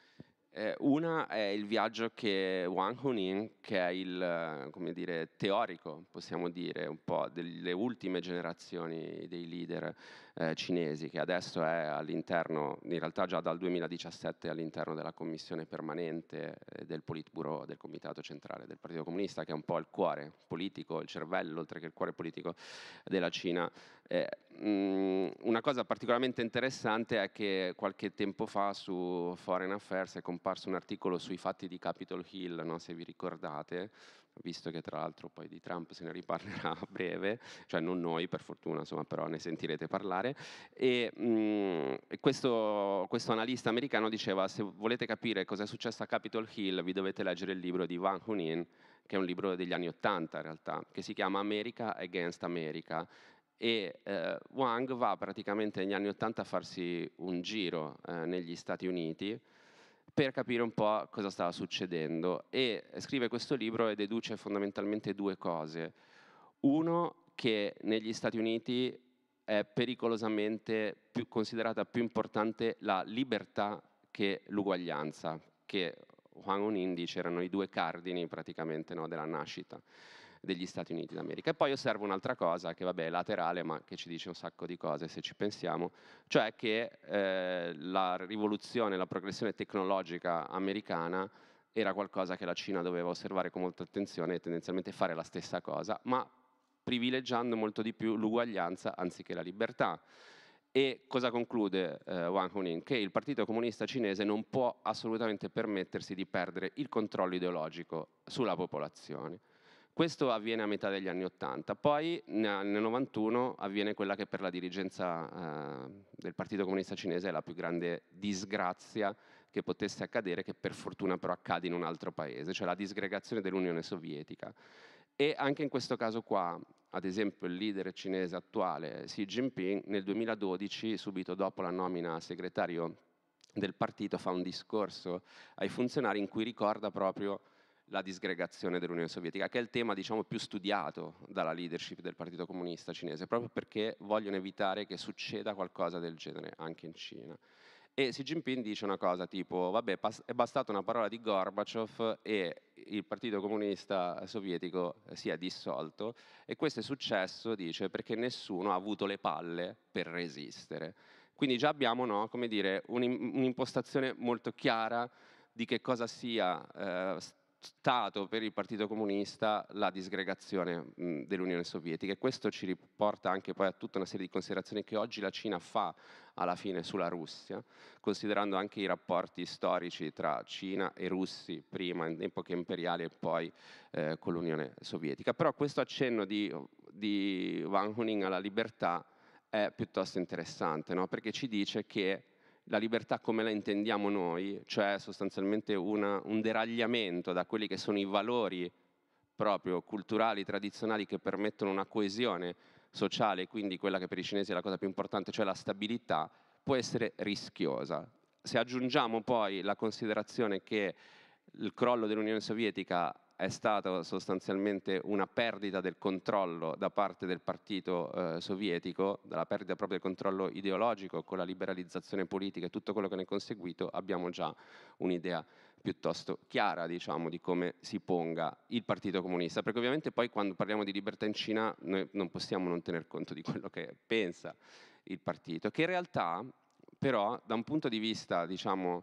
Speaker 3: Eh, una è il viaggio che Wang Huning, che è il dire, teorico, possiamo dire, un po' delle ultime generazioni dei leader eh, cinesi, che adesso è all'interno, in realtà già dal 2017 all'interno della commissione permanente eh, del Politburo del Comitato Centrale del Partito Comunista, che è un po' il cuore politico, il cervello, oltre che il cuore politico della Cina eh, mh, mm, una cosa particolarmente interessante è che qualche tempo fa su Foreign Affairs è comparso un articolo sui fatti di Capitol Hill, no? se vi ricordate, visto che tra l'altro poi di Trump se ne riparlerà a breve, cioè non noi per fortuna, insomma, però ne sentirete parlare. E, mh, mm, questo, questo, analista americano diceva, se volete capire cosa è successo a Capitol Hill, vi dovete leggere il libro di Van Hunin, che è un libro degli anni Ottanta in realtà, che si chiama America Against America, e eh, Wang va praticamente negli anni 80 a farsi un giro eh, negli Stati Uniti per capire un po' cosa stava succedendo e scrive questo libro e deduce fondamentalmente due cose. Uno, che negli Stati Uniti è pericolosamente più, considerata più importante la libertà che l'uguaglianza, che Huang Onin dice erano i due cardini praticamente no, della nascita degli Stati Uniti d'America. E poi osservo un'altra cosa che vabbè è laterale ma che ci dice un sacco di cose se ci pensiamo, cioè che eh, la rivoluzione, la progressione tecnologica americana era qualcosa che la Cina doveva osservare con molta attenzione e tendenzialmente fare la stessa cosa, ma privilegiando molto di più l'uguaglianza anziché la libertà. E cosa conclude eh, Wang Huning? Che il Partito Comunista Cinese non può assolutamente permettersi di perdere il controllo ideologico sulla popolazione. Questo avviene a metà degli anni Ottanta, poi nel 91 avviene quella che per la dirigenza eh, del Partito Comunista Cinese è la più grande disgrazia che potesse accadere, che per fortuna però accade in un altro paese, cioè la disgregazione dell'Unione Sovietica. E anche in questo caso qua, ad esempio, il leader cinese attuale Xi Jinping nel 2012, subito dopo la nomina a segretario del partito, fa un discorso ai funzionari in cui ricorda proprio la disgregazione dell'Unione Sovietica, che è il tema diciamo, più studiato dalla leadership del Partito Comunista cinese, proprio perché vogliono evitare che succeda qualcosa del genere anche in Cina. E Xi Jinping dice una cosa tipo, vabbè, è bastata una parola di Gorbaciov e il Partito Comunista Sovietico si è dissolto e questo è successo, dice, perché nessuno ha avuto le palle per resistere. Quindi già abbiamo no, dire, un'impostazione molto chiara di che cosa sia eh, stato per il Partito Comunista la disgregazione dell'Unione Sovietica e questo ci riporta anche poi a tutta una serie di considerazioni che oggi la Cina fa alla fine sulla Russia, considerando anche i rapporti storici tra Cina e Russi, prima in epoche imperiali e poi eh, con l'Unione Sovietica. Però questo accenno di, di Wang Huning alla libertà è piuttosto interessante, no? perché ci dice che la libertà come la intendiamo noi, cioè sostanzialmente una, un deragliamento da quelli che sono i valori proprio culturali, tradizionali che permettono una coesione sociale, quindi quella che per i cinesi è la cosa più importante, cioè la stabilità, può essere rischiosa. Se aggiungiamo poi la considerazione che il crollo dell'Unione Sovietica è stata sostanzialmente una perdita del controllo da parte del partito eh, sovietico, dalla perdita proprio del controllo ideologico con la liberalizzazione politica e tutto quello che ne è conseguito, abbiamo già un'idea piuttosto chiara diciamo, di come si ponga il Partito Comunista, perché ovviamente poi quando parliamo di libertà in Cina noi non possiamo non tener conto di quello che pensa il partito, che in realtà però da un punto di vista diciamo,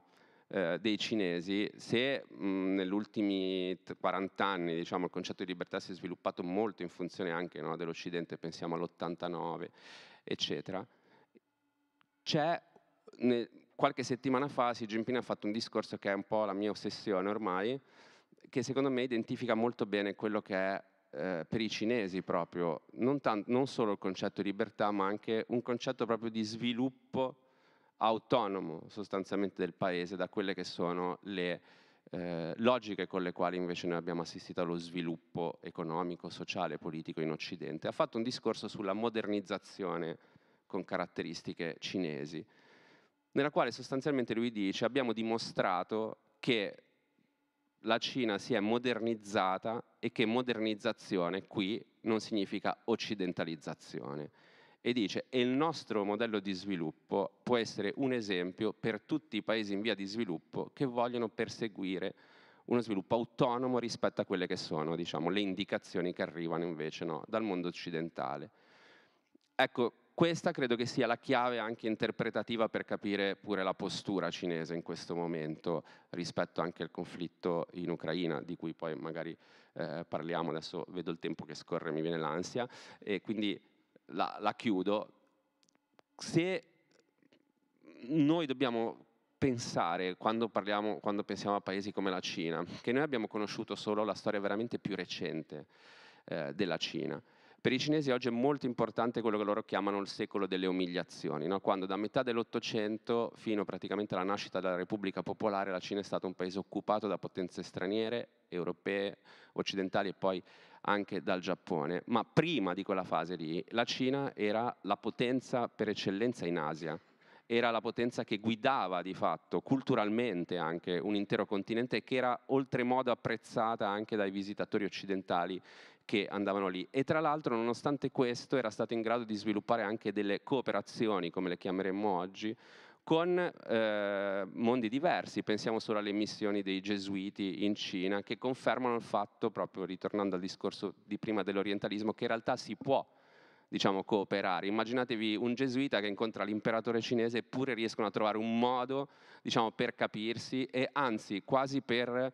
Speaker 3: eh, dei cinesi, se negli ultimi 40 anni diciamo, il concetto di libertà si è sviluppato molto in funzione anche no, dell'Occidente, pensiamo all'89, eccetera, c'è ne, qualche settimana fa Xi Jinping ha fatto un discorso che è un po' la mia ossessione ormai, che secondo me identifica molto bene quello che è eh, per i cinesi proprio, non, tanto, non, solo il concetto di libertà, ma anche un concetto proprio di sviluppo autonomo sostanzialmente del paese da quelle che sono le eh, logiche con le quali invece noi abbiamo assistito allo sviluppo economico, sociale, e politico in Occidente. Ha fatto un discorso sulla modernizzazione con caratteristiche cinesi, nella quale sostanzialmente lui dice abbiamo dimostrato che la Cina si è modernizzata e che modernizzazione qui non significa occidentalizzazione e dice e il nostro modello di sviluppo può essere un esempio per tutti i paesi in via di sviluppo che vogliono perseguire uno sviluppo autonomo rispetto a quelle che sono diciamo, le indicazioni che arrivano invece no, dal mondo occidentale. Ecco, questa credo che sia la chiave anche interpretativa per capire pure la postura cinese in questo momento rispetto anche al conflitto in Ucraina, di cui poi magari eh, parliamo, adesso vedo il tempo che scorre, mi viene l'ansia, e quindi la, la chiudo, se noi dobbiamo pensare, quando, parliamo, quando pensiamo a paesi come la Cina, che noi abbiamo conosciuto solo la storia veramente più recente eh, della Cina, per i cinesi oggi è molto importante quello che loro chiamano il secolo delle umiliazioni, no? quando da metà dell'Ottocento fino praticamente alla nascita della Repubblica Popolare la Cina è stata un paese occupato da potenze straniere, europee, occidentali e poi anche dal Giappone, ma prima di quella fase lì la Cina era la potenza per eccellenza in Asia, era la potenza che guidava di fatto culturalmente anche un intero continente e che era oltremodo apprezzata anche dai visitatori occidentali che andavano lì. E tra l'altro, nonostante questo, era stato in grado di sviluppare anche delle cooperazioni, come le chiameremmo oggi, con eh, mondi diversi, pensiamo solo alle missioni dei gesuiti in Cina che confermano il fatto, proprio ritornando al discorso di prima dell'orientalismo, che in realtà si può diciamo, cooperare. Immaginatevi un gesuita che incontra l'imperatore cinese eppure riescono a trovare un modo diciamo, per capirsi e anzi quasi per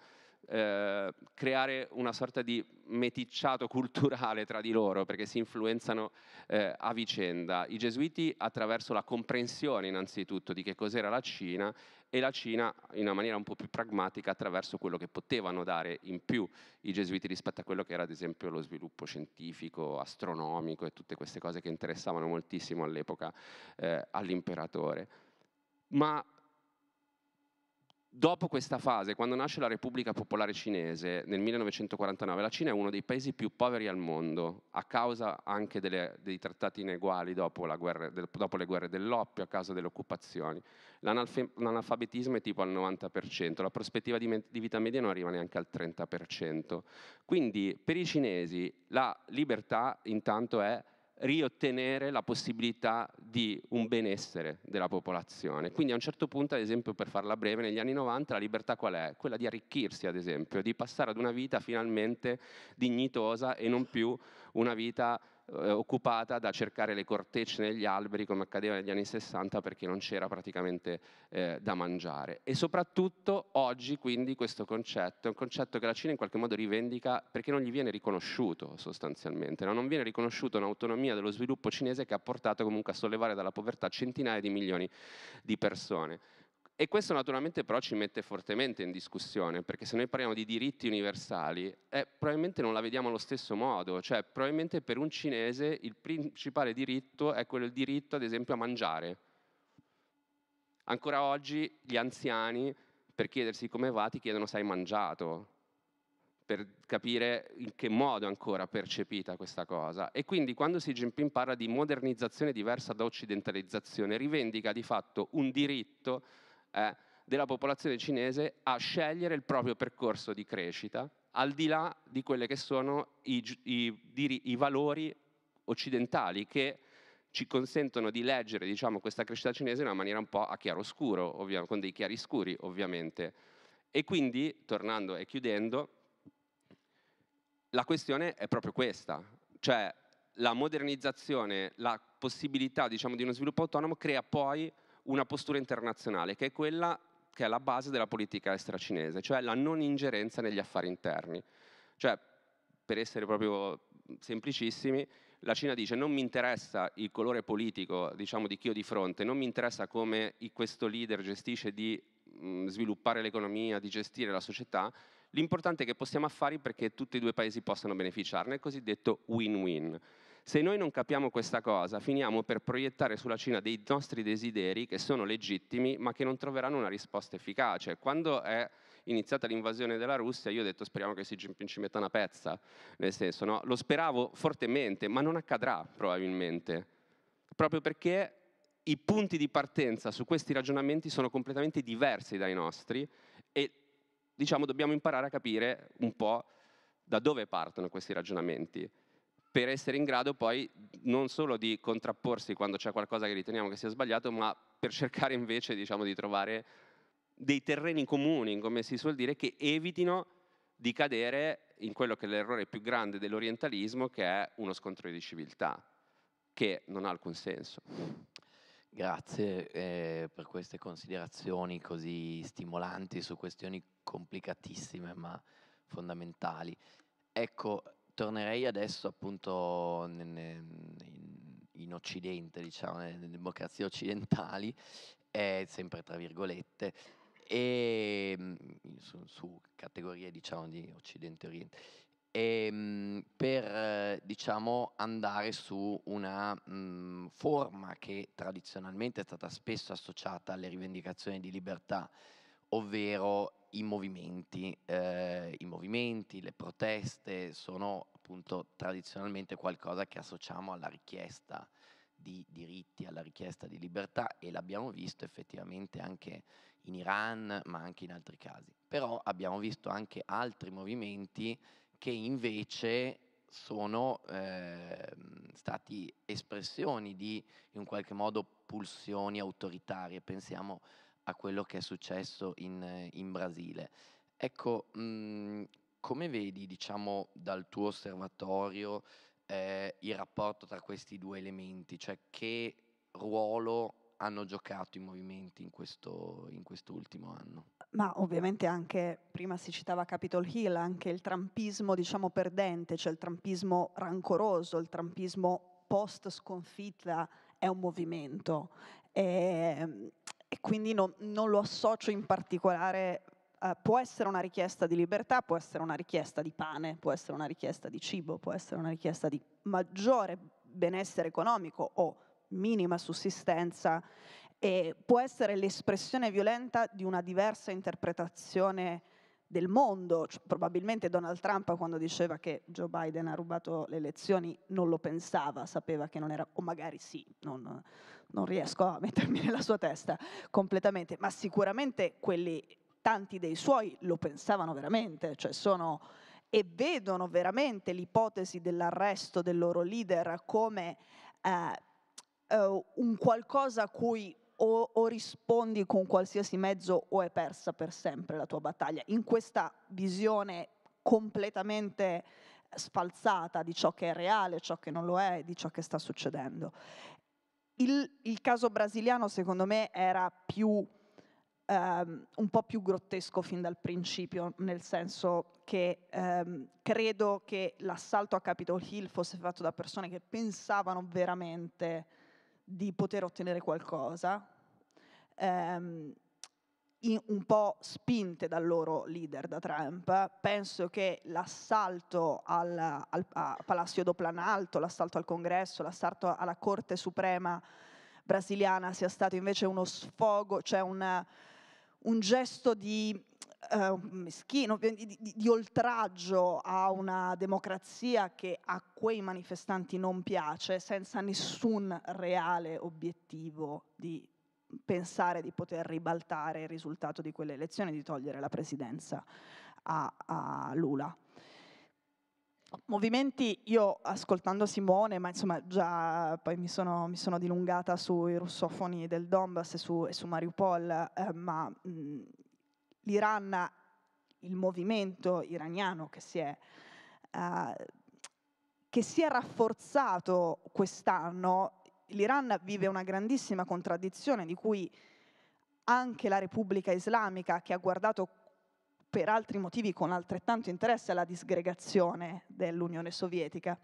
Speaker 3: eh, creare una sorta di meticciato culturale tra di loro perché si influenzano eh, a vicenda. I gesuiti attraverso la comprensione innanzitutto di che cos'era la Cina e la Cina in una maniera un po' più pragmatica attraverso quello che potevano dare in più i gesuiti rispetto a quello che era ad esempio lo sviluppo scientifico, astronomico e tutte queste cose che interessavano moltissimo all'epoca eh, all'imperatore. Ma Dopo questa fase, quando nasce la Repubblica Popolare Cinese nel 1949, la Cina è uno dei paesi più poveri al mondo, a causa anche delle, dei trattati ineguali dopo, guerra, dopo, le guerre dell'oppio, a causa delle occupazioni. L'analfabetismo è tipo al 90%, la prospettiva di, di vita media non arriva neanche al 30%. Quindi per i cinesi la libertà intanto è riottenere la possibilità di un benessere della popolazione. Quindi a un certo punto, ad esempio, per farla breve, negli anni 90 la libertà qual è? Quella di arricchirsi, ad esempio, di passare ad una vita finalmente dignitosa e non più una vita eh, occupata da cercare le cortecce negli alberi come accadeva negli anni 60 perché non c'era praticamente eh, da mangiare. E soprattutto oggi quindi questo concetto è un concetto che la Cina in qualche modo rivendica perché non gli viene riconosciuto sostanzialmente, no? non viene riconosciuta un'autonomia dello sviluppo cinese che ha portato comunque a sollevare dalla povertà centinaia di milioni di persone. E questo naturalmente però ci mette fortemente in discussione, perché se noi parliamo di diritti universali, eh, probabilmente non la vediamo allo stesso modo, cioè probabilmente per un cinese il principale diritto è quello del diritto ad esempio a mangiare. Ancora oggi gli anziani per chiedersi come va ti chiedono se hai mangiato, per capire in che modo è ancora percepita questa cosa. E quindi quando Xi Jinping parla di modernizzazione diversa da occidentalizzazione, rivendica di fatto un diritto eh, della popolazione cinese a scegliere il proprio percorso di crescita, al di là di quelli che sono i, i, i valori occidentali che ci consentono di leggere diciamo, questa crescita cinese in una maniera un po' a chiaroscuro, con dei chiaroscuri ovviamente. E quindi, tornando e chiudendo, la questione è proprio questa, cioè la modernizzazione, la possibilità diciamo, di uno sviluppo autonomo crea poi una postura internazionale, che è quella che è la base della politica estera cinese, cioè la non ingerenza negli affari interni. Cioè, per essere proprio semplicissimi, la Cina dice non mi interessa il colore politico diciamo, di chi ho di fronte, non mi interessa come questo leader gestisce di mh, sviluppare l'economia, di gestire la società, l'importante è che possiamo affari perché tutti i due paesi possano beneficiarne, il cosiddetto win-win. Se noi non capiamo questa cosa, finiamo per proiettare sulla Cina dei nostri desideri che sono legittimi, ma che non troveranno una risposta efficace. Quando è iniziata l'invasione della Russia, io ho detto speriamo che Xi Jinping ci metta una pezza, nel senso, no? Lo speravo fortemente, ma non accadrà probabilmente, proprio perché i punti di partenza su questi ragionamenti sono completamente diversi dai nostri e diciamo dobbiamo imparare a capire un po' da dove partono questi ragionamenti per essere in grado poi non solo di contrapporsi quando c'è qualcosa che riteniamo che sia sbagliato, ma per cercare invece diciamo, di trovare dei terreni comuni, come si suol dire, che evitino di cadere in quello che è l'errore più grande dell'orientalismo, che è uno scontro di civiltà, che non ha alcun senso.
Speaker 1: Grazie eh, per queste considerazioni così stimolanti su questioni complicatissime ma fondamentali. Ecco, tornerei adesso appunto in, Occidente, diciamo, nelle democrazie occidentali, eh, sempre tra virgolette, e, mm, su, su, categorie diciamo di Occidente-Oriente, e, mm, per eh, diciamo, andare su una mh, mm, forma che tradizionalmente è stata spesso associata alle rivendicazioni di libertà, ovvero i movimenti, eh, i movimenti, le proteste sono appunto tradizionalmente qualcosa che associamo alla richiesta di diritti, alla richiesta di libertà e l'abbiamo visto effettivamente anche in Iran, ma anche in altri casi. Però abbiamo visto anche altri movimenti che invece sono eh, stati espressioni di in qualche modo pulsioni autoritarie. Pensiamo a quello che è successo in, eh, in Brasile. Ecco, mh, mm, come vedi, diciamo, dal tuo osservatorio eh, il rapporto tra questi due elementi, cioè che ruolo hanno giocato i movimenti in, questo, in quest'ultimo anno?
Speaker 2: Ma ovviamente anche, prima si citava Capitol Hill, anche il trampismo diciamo perdente, cioè il trampismo rancoroso, il trampismo post sconfitta è un movimento. E, ehm, e quindi non, non lo associo in particolare Uh, può essere una richiesta di libertà, può essere una richiesta di pane, può essere una richiesta di cibo, può essere una richiesta di maggiore benessere economico o minima sussistenza e può essere l'espressione violenta di una diversa interpretazione del mondo. Cioè, probabilmente Donald Trump quando diceva che Joe Biden ha rubato le elezioni non lo pensava, sapeva che non era, o magari sì, non, non riesco a mettermi nella sua testa completamente, ma sicuramente quelli, tanti dei suoi lo pensavano veramente, cioè sono e vedono veramente l'ipotesi dell'arresto del loro leader come eh, eh un qualcosa a cui o, o, rispondi con qualsiasi mezzo o è persa per sempre la tua battaglia. In questa visione completamente sfalsata di ciò che è reale, ciò che non lo è, di ciò che sta succedendo. Il, il caso brasiliano secondo me era più, ehm, un po' più grottesco fin dal principio, nel senso che ehm, credo che l'assalto a Capitol Hill fosse fatto da persone che pensavano veramente di poter ottenere qualcosa. Ehm, in, un po' spinte dal loro leader, da Trump. Penso che l'assalto al, al a Palazzo do Planalto, l'assalto al Congresso, l'assalto alla Corte Suprema brasiliana sia stato invece uno sfogo, cioè una, un gesto di Uh, meschino, di, di, di, oltraggio a una democrazia che a quei manifestanti non piace, senza nessun reale obiettivo di pensare di poter ribaltare il risultato di quelle elezioni, di togliere la presidenza a, a Lula. Movimenti, io ascoltando Simone, ma insomma già poi mi sono, mi sono dilungata sui russofoni del Donbass e su, e su Mariupol, eh, ma mh, l'Iran, il movimento iraniano che si è, eh, che si è rafforzato quest'anno l'Iran vive una grandissima contraddizione di cui anche la Repubblica Islamica, che ha guardato per altri motivi con altrettanto interesse alla disgregazione dell'Unione Sovietica,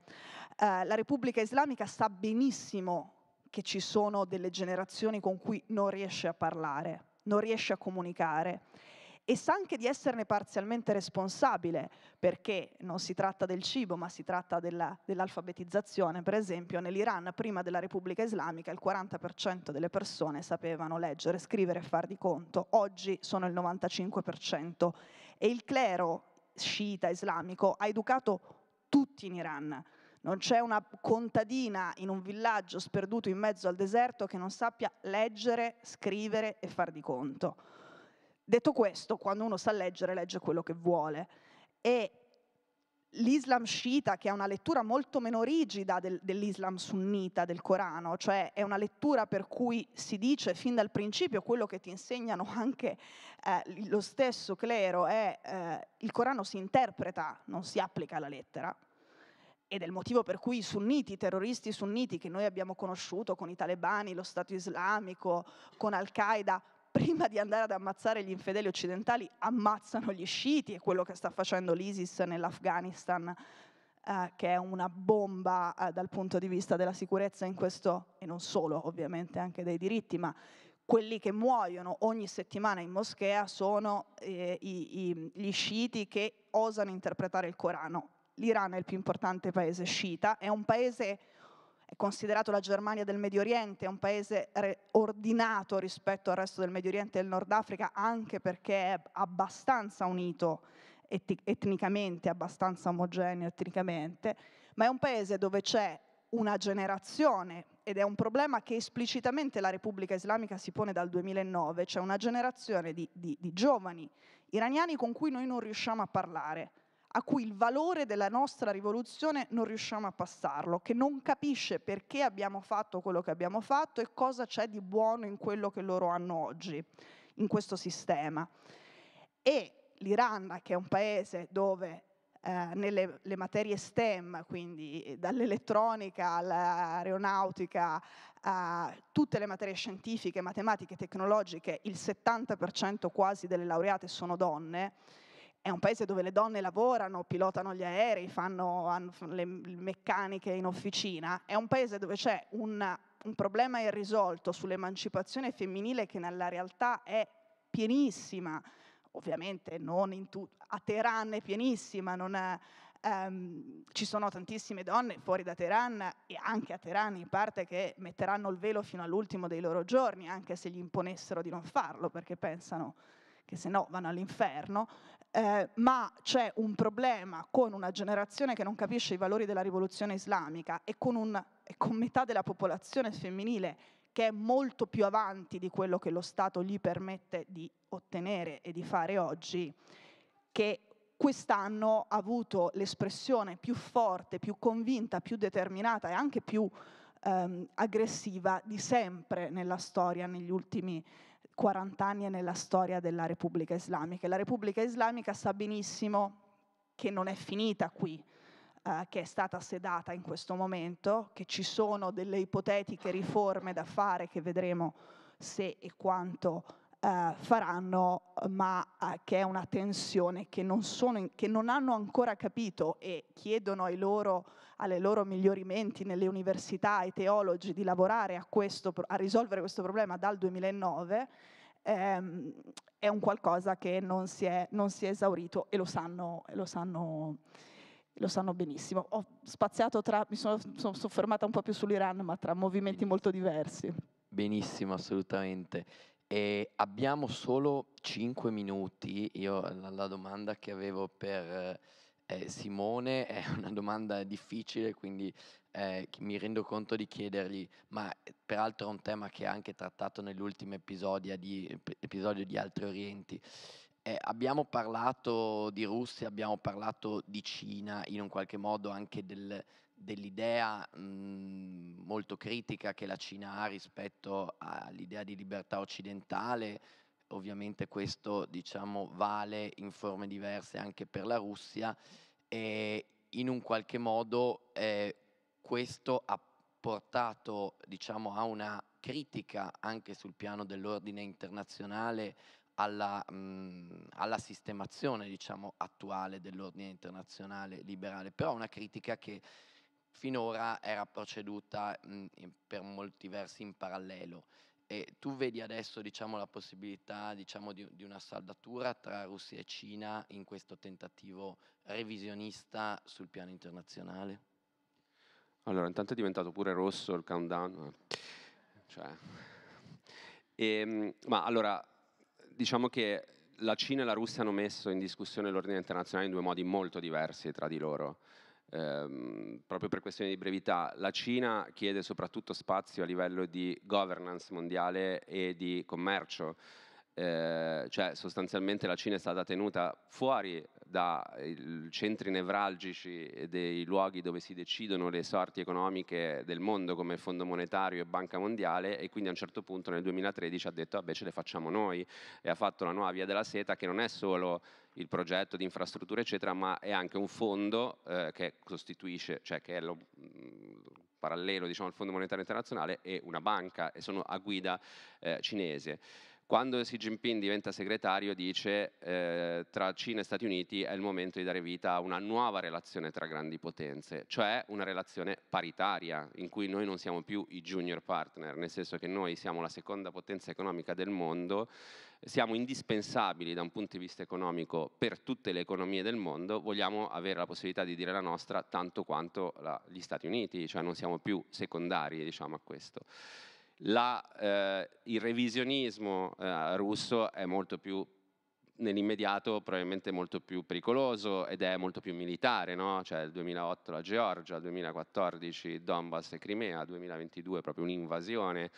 Speaker 2: eh, la Repubblica Islamica sa benissimo che ci sono delle generazioni con cui non riesce a parlare, non riesce a comunicare e sa anche di esserne parzialmente responsabile, perché non si tratta del cibo, ma si tratta della, dell'alfabetizzazione. Per esempio, nell'Iran, prima della Repubblica Islamica, il 40% delle persone sapevano leggere, scrivere e far di conto. Oggi sono il 95%. E il clero sciita islamico ha educato tutti in Iran. Non c'è una contadina in un villaggio sperduto in mezzo al deserto che non sappia leggere, scrivere e far di conto. Detto questo, quando uno sa leggere, legge quello che vuole. E l'Islam sciita, che ha una lettura molto meno rigida del, dell'Islam sunnita, del Corano, cioè è una lettura per cui si dice fin dal principio quello che ti insegnano anche eh, lo stesso clero, è eh, il Corano si interpreta, non si applica alla lettera. Ed è il motivo per cui i sunniti, i terroristi sunniti che noi abbiamo conosciuto con i talebani, lo Stato islamico, con Al-Qaeda, prima di andare ad ammazzare gli infedeli occidentali ammazzano gli sciiti, è quello che sta facendo l'ISIS nell'Afghanistan, eh, che è una bomba eh, dal punto di vista della sicurezza in questo, e non solo ovviamente anche dei diritti, ma quelli che muoiono ogni settimana in moschea sono eh, i, i, gli sciiti che osano interpretare il Corano. L'Iran è il più importante paese sciita, è un paese è considerato la Germania del Medio Oriente, è un paese ordinato rispetto al resto del Medio Oriente e del Nord Africa, anche perché è abbastanza unito etnicamente, abbastanza omogeneo etnicamente, ma è un paese dove c'è una generazione, ed è un problema che esplicitamente la Repubblica Islamica si pone dal 2009, cioè una generazione di, di, di giovani iraniani con cui noi non riusciamo a parlare a cui il valore della nostra rivoluzione non riusciamo a passarlo, che non capisce perché abbiamo fatto quello che abbiamo fatto e cosa c'è di buono in quello che loro hanno oggi, in questo sistema. E l'Iran, che è un paese dove eh, nelle materie STEM, quindi dall'elettronica all'aeronautica, eh, tutte le materie scientifiche, matematiche, tecnologiche, il 70% quasi delle laureate sono donne, è un paese dove le donne lavorano, pilotano gli aerei, fanno le meccaniche in officina, è un paese dove c'è un, un problema irrisolto sull'emancipazione femminile che nella realtà è pienissima, ovviamente non in tutto, a Teheran è pienissima, non è, Um, ci sono tantissime donne fuori da Teheran e anche a Teheran in parte che metteranno il velo fino all'ultimo dei loro giorni, anche se gli imponessero di non farlo perché pensano che se no vanno all'inferno. Eh, ma c'è un problema con una generazione che non capisce i valori della rivoluzione islamica e con, un, e con metà della popolazione femminile che è molto più avanti di quello che lo Stato gli permette di ottenere e di fare oggi, che quest'anno ha avuto l'espressione più forte, più convinta, più determinata e anche più ehm, aggressiva di sempre nella storia negli ultimi anni 40 anni è nella storia della Repubblica Islamica. la Repubblica Islamica sa benissimo che non è finita qui, eh, che è stata sedata in questo momento, che ci sono delle ipotetiche riforme da fare che vedremo se e quanto eh, faranno, ma eh, che è una tensione che non, in, che non hanno ancora capito e chiedono ai loro alle loro migliori menti nelle università, e teologi, di lavorare a, questo, a risolvere questo problema dal 2009, ehm, è un qualcosa che non si è, non si è esaurito e lo sanno, lo sanno, lo sanno benissimo. Ho spaziato tra, mi sono, sono soffermata un po' più sull'Iran, ma tra movimenti molto diversi.
Speaker 1: Benissimo, assolutamente. E abbiamo solo 5 minuti. Io la, la domanda che avevo per... Eh, eh, Simone è una domanda difficile, quindi eh, mi rendo conto di chiedergli, ma eh, peraltro è un tema che è anche trattato nell'ultimo episodio eh, di, eh, episodio di Altri Orienti. Eh, abbiamo parlato di Russia, abbiamo parlato di Cina, in un qualche modo anche del, dell'idea mh, molto critica che la Cina ha rispetto all'idea di libertà occidentale, ovviamente questo diciamo, vale in forme diverse anche per la Russia e in un qualche modo eh, questo ha portato diciamo, a una critica anche sul piano dell'ordine internazionale alla, mh, alla sistemazione diciamo, attuale dell'ordine internazionale liberale, però una critica che finora era proceduta mh, per molti versi in parallelo. E tu vedi adesso diciamo, la possibilità diciamo, di, di, una saldatura tra Russia e Cina in questo tentativo revisionista sul piano internazionale?
Speaker 3: Allora, intanto è diventato pure rosso il countdown. Cioè. E, ehm, ma allora, diciamo che la Cina e la Russia hanno messo in discussione l'ordine internazionale in due modi molto diversi tra di loro ehm, proprio per questioni di brevità, la Cina chiede soprattutto spazio a livello di governance mondiale e di commercio. Eh, cioè sostanzialmente la Cina è stata tenuta fuori dai eh, centri nevralgici dei luoghi dove si decidono le sorti economiche del mondo come Fondo Monetario e Banca Mondiale e quindi a un certo punto nel 2013 ha detto vabbè ce le facciamo noi e ha fatto la nuova Via della Seta che non è solo il progetto di infrastrutture eccetera ma è anche un fondo eh, che costituisce cioè che è lo, mm, parallelo diciamo al Fondo Monetario Internazionale e una banca e sono a guida eh, cinese quando Xi Jinping diventa segretario dice eh, tra Cina e Stati Uniti è il momento di dare vita a una nuova relazione tra grandi potenze, cioè una relazione paritaria in cui noi non siamo più i junior partner, nel senso che noi siamo la seconda potenza economica del mondo, siamo indispensabili da un punto di vista economico per tutte le economie del mondo, vogliamo avere la possibilità di dire la nostra tanto quanto la, gli Stati Uniti, cioè non siamo più secondari diciamo a questo. La, eh, il revisionismo eh, russo è molto più nell'immediato probabilmente molto più pericoloso ed è molto più militare, no? cioè il 2008 la Georgia, il 2014 Donbass e Crimea, il 2022 proprio un'invasione,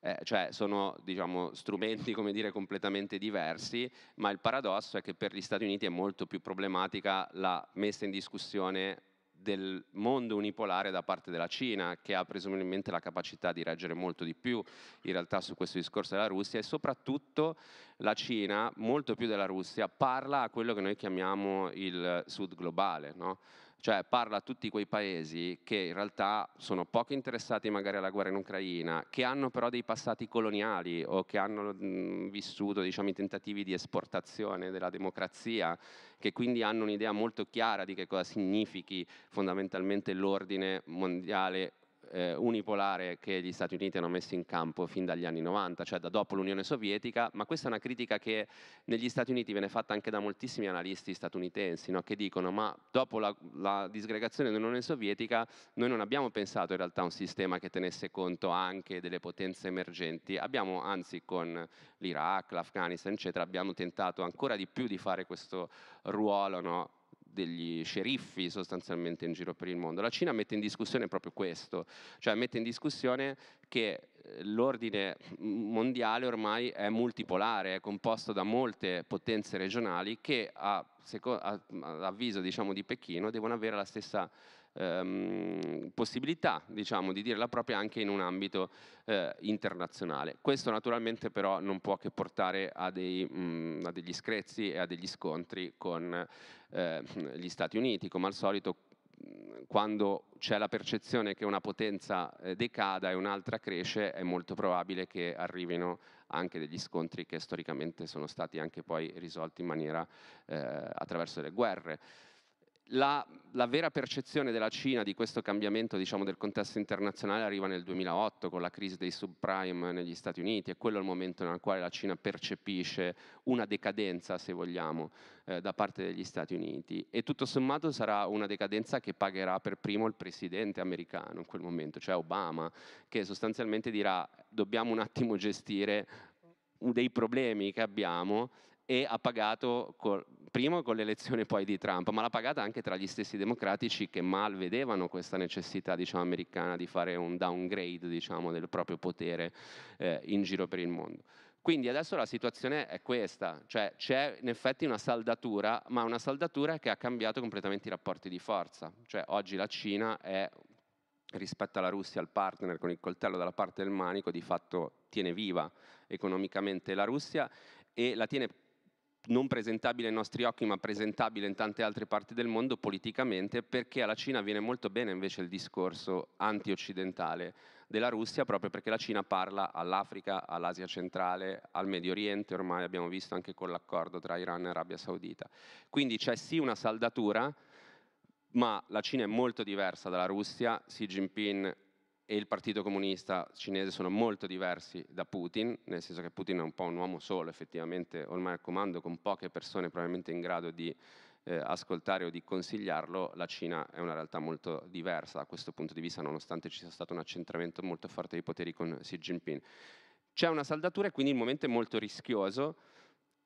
Speaker 3: eh, cioè sono diciamo, strumenti dire, completamente diversi, ma il paradosso è che per gli Stati Uniti è molto più problematica la messa in discussione del mondo unipolare da parte della Cina, che ha presumibilmente la capacità di reggere molto di più in realtà su questo discorso della Russia e soprattutto la Cina, molto più della Russia, parla a quello che noi chiamiamo il sud globale, no? cioè parla a tutti quei paesi che in realtà sono poco interessati magari alla guerra in Ucraina, che hanno però dei passati coloniali o che hanno mh, mhmm, vissuto diciamo, i tentativi di esportazione della democrazia, che quindi hanno un'idea molto chiara di che cosa significhi fondamentalmente l'ordine mondiale eh, unipolare che gli Stati Uniti hanno messo in campo fin dagli anni 90, cioè da dopo l'Unione Sovietica, ma questa è una critica che negli Stati Uniti viene fatta anche da moltissimi analisti statunitensi, no? che dicono ma dopo la, la disgregazione dell'Unione Sovietica noi non abbiamo pensato in realtà a un sistema che tenesse conto anche delle potenze emergenti, abbiamo anzi con l'Iraq, l'Afghanistan, eccetera, abbiamo tentato ancora di più di fare questo ruolo no? degli sceriffi sostanzialmente in giro per il mondo. La Cina mette in discussione proprio questo, cioè mette in discussione che eh, l'ordine mondiale ormai è multipolare, è composto da molte potenze regionali che a, seco- a, avviso diciamo, di Pechino devono avere la stessa ehm, possibilità diciamo, di dire la propria anche in un ambito eh, internazionale. Questo naturalmente però non può che portare a, dei, mh, mm, a degli screzzi e a degli scontri con eh, gli Stati Uniti, come al solito mm, quando c'è la percezione che una potenza eh, decada e un'altra cresce, è molto probabile che arrivino anche degli scontri che storicamente sono stati anche poi risolti in maniera eh, attraverso le guerre. La la vera percezione della Cina di questo cambiamento diciamo, del contesto internazionale arriva nel 2008 con la crisi dei subprime negli Stati Uniti e quello è il momento nel quale la Cina percepisce una decadenza, se vogliamo, eh, da parte degli Stati Uniti e tutto sommato sarà una decadenza che pagherà per primo il presidente americano in quel momento, cioè Obama, che sostanzialmente dirà dobbiamo un attimo gestire dei problemi che abbiamo e ha pagato col, prima con l'elezione poi di Trump, ma l'ha pagata anche tra gli stessi democratici che mal vedevano questa necessità diciamo, americana di fare un downgrade diciamo, del proprio potere eh, in giro per il mondo. Quindi adesso la situazione è questa, cioè c'è in effetti una saldatura, ma una saldatura che ha cambiato completamente i rapporti di forza, cioè oggi la Cina è rispetto alla Russia il partner con il coltello dalla parte del manico di fatto tiene viva economicamente la Russia e la tiene non presentabile ai nostri occhi ma presentabile in tante altre parti del mondo politicamente perché alla Cina viene molto bene invece il discorso anti-occidentale della Russia proprio perché la Cina parla all'Africa, all'Asia centrale, al Medio Oriente, ormai abbiamo visto anche con l'accordo tra Iran e Arabia Saudita. Quindi c'è sì una saldatura, ma la Cina è molto diversa dalla Russia, Xi Jinping e il Partito Comunista cinese sono molto diversi da Putin, nel senso che Putin è un po' un uomo solo, effettivamente ormai al comando con poche persone probabilmente in grado di eh, ascoltare o di consigliarlo, la Cina è una realtà molto diversa da questo punto di vista, nonostante ci sia stato un accentramento molto forte dei poteri con Xi Jinping. C'è una saldatura e quindi il momento è molto rischioso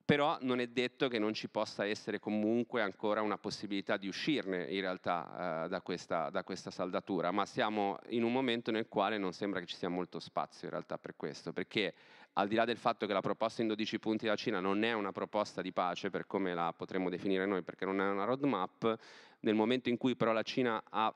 Speaker 3: però non è detto che non ci possa essere comunque ancora una possibilità di uscirne in realtà eh, da, questa, da, questa, saldatura, ma siamo in un momento nel quale non sembra che ci sia molto spazio in realtà per questo, perché al di là del fatto che la proposta in 12 punti della Cina non è una proposta di pace, per come la potremmo definire noi, perché non è una roadmap, nel momento in cui però la Cina ha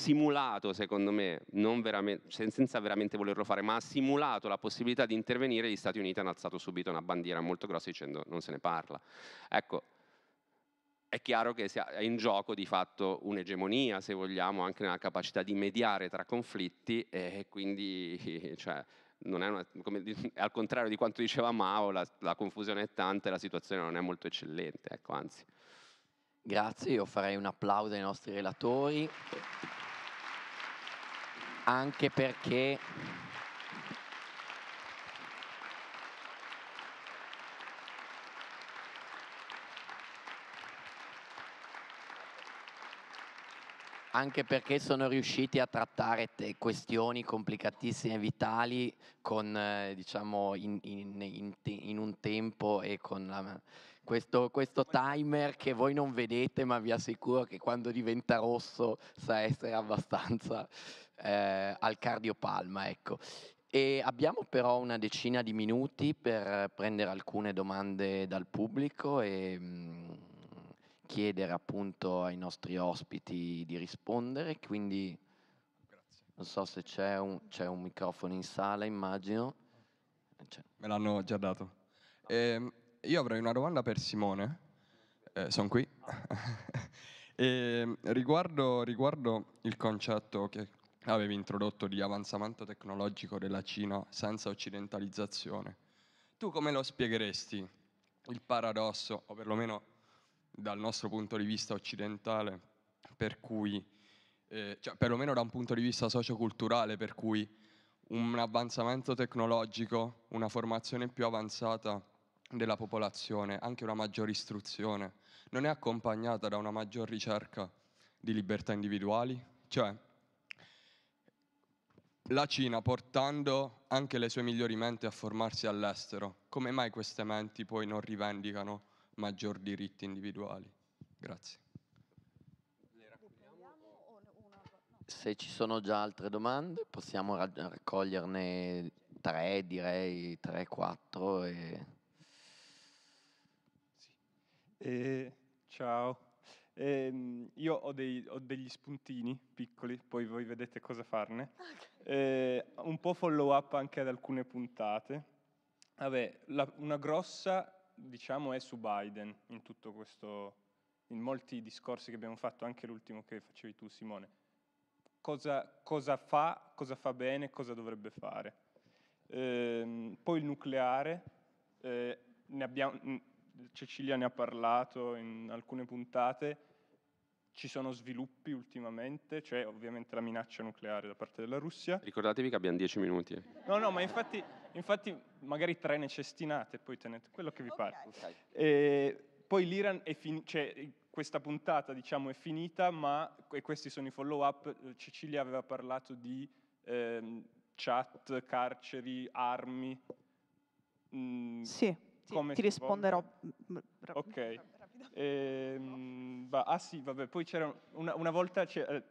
Speaker 3: simulato, secondo me, veramente, senza veramente volerlo fare, ma ha simulato la possibilità di intervenire, gli Stati Uniti hanno alzato subito una bandiera molto grossa dicendo non se ne parla. Ecco, è chiaro che è in gioco di fatto un'egemonia, se vogliamo, anche nella capacità di mediare tra conflitti e quindi cioè, una, come, al contrario di quanto diceva Mao, la, la, confusione è tanta e la situazione non è molto eccellente, ecco, anzi.
Speaker 1: Grazie, io farei un applauso ai nostri relatori anche perché anche perché sono riusciti a trattare questioni complicatissime e vitali con, eh, diciamo, in, in, in, in, un tempo e con la, questo, questo, timer che voi non vedete ma vi assicuro che quando diventa rosso sa essere abbastanza eh, al cardiopalma. Ecco. E abbiamo però una decina di minuti per prendere alcune domande dal pubblico e, mm, chiedere appunto ai nostri ospiti di rispondere, quindi Grazie. non so se c'è un, c'è un, microfono in sala, immagino. C'è. Cioè. Me l'hanno già dato.
Speaker 4: Eh, io avrei una domanda per Simone, eh, sono qui, eh, riguardo, riguardo il concetto che avevi introdotto di avanzamento tecnologico della Cina senza occidentalizzazione. Tu come lo spiegheresti il paradosso, o perlomeno dal nostro punto di vista occidentale, per cui, eh, cioè, perlomeno da un punto di vista socioculturale, per cui un avanzamento tecnologico, una formazione più avanzata della popolazione, anche una maggiore istruzione, non è accompagnata da una maggior ricerca di libertà individuali? Cioè, la Cina portando anche le sue migliori menti a formarsi all'estero, come mai queste menti poi non rivendicano maggior diritti individuali. Grazie.
Speaker 1: Se ci sono già altre domande possiamo raccoglierne tre, direi tre, quattro. E... Sì. Eh, ciao.
Speaker 5: Eh, io ho, dei, ho, degli spuntini piccoli, poi voi vedete cosa farne. Eh, un po' follow up anche ad alcune puntate. Vabbè, la, una grossa diciamo, è su Biden in tutto questo, in molti discorsi che abbiamo fatto, anche l'ultimo che facevi tu Simone. Cosa, cosa fa, cosa fa bene, cosa dovrebbe fare. Ehm, poi il nucleare, eh, ne abbiamo, mm, Cecilia ne ha parlato in alcune puntate, ci sono sviluppi ultimamente, c'è cioè, ovviamente la minaccia nucleare da parte della Russia.
Speaker 3: Ricordatevi che abbiamo dieci minuti.
Speaker 5: No, no, ma infatti, infatti magari tre ne cestinate, poi tenete quello che vi okay. pare. Okay. Eh, e poi l'Iran è finita, cioè, questa puntata diciamo è finita, ma e questi sono i follow up, Cecilia aveva parlato di ehm, chat, carceri, armi. Mm, sì, sì ti risponderò.
Speaker 2: Volve? Mm, mm,
Speaker 5: ok. Mm, Ehm, va, ah sì, vabbè, poi c'era una, una volta eh,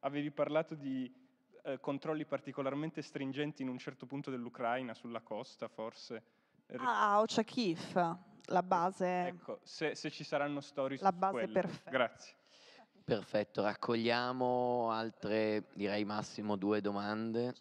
Speaker 5: avevi parlato di eh, controlli particolarmente stringenti in un certo punto dell'Ucraina, sulla costa forse.
Speaker 2: Ah,
Speaker 1: Ochakiv, la base.
Speaker 5: Ecco, se, se, ci saranno storie la su base quelle. perfetta. Grazie.
Speaker 1: Perfetto, raccogliamo altre, direi massimo due domande.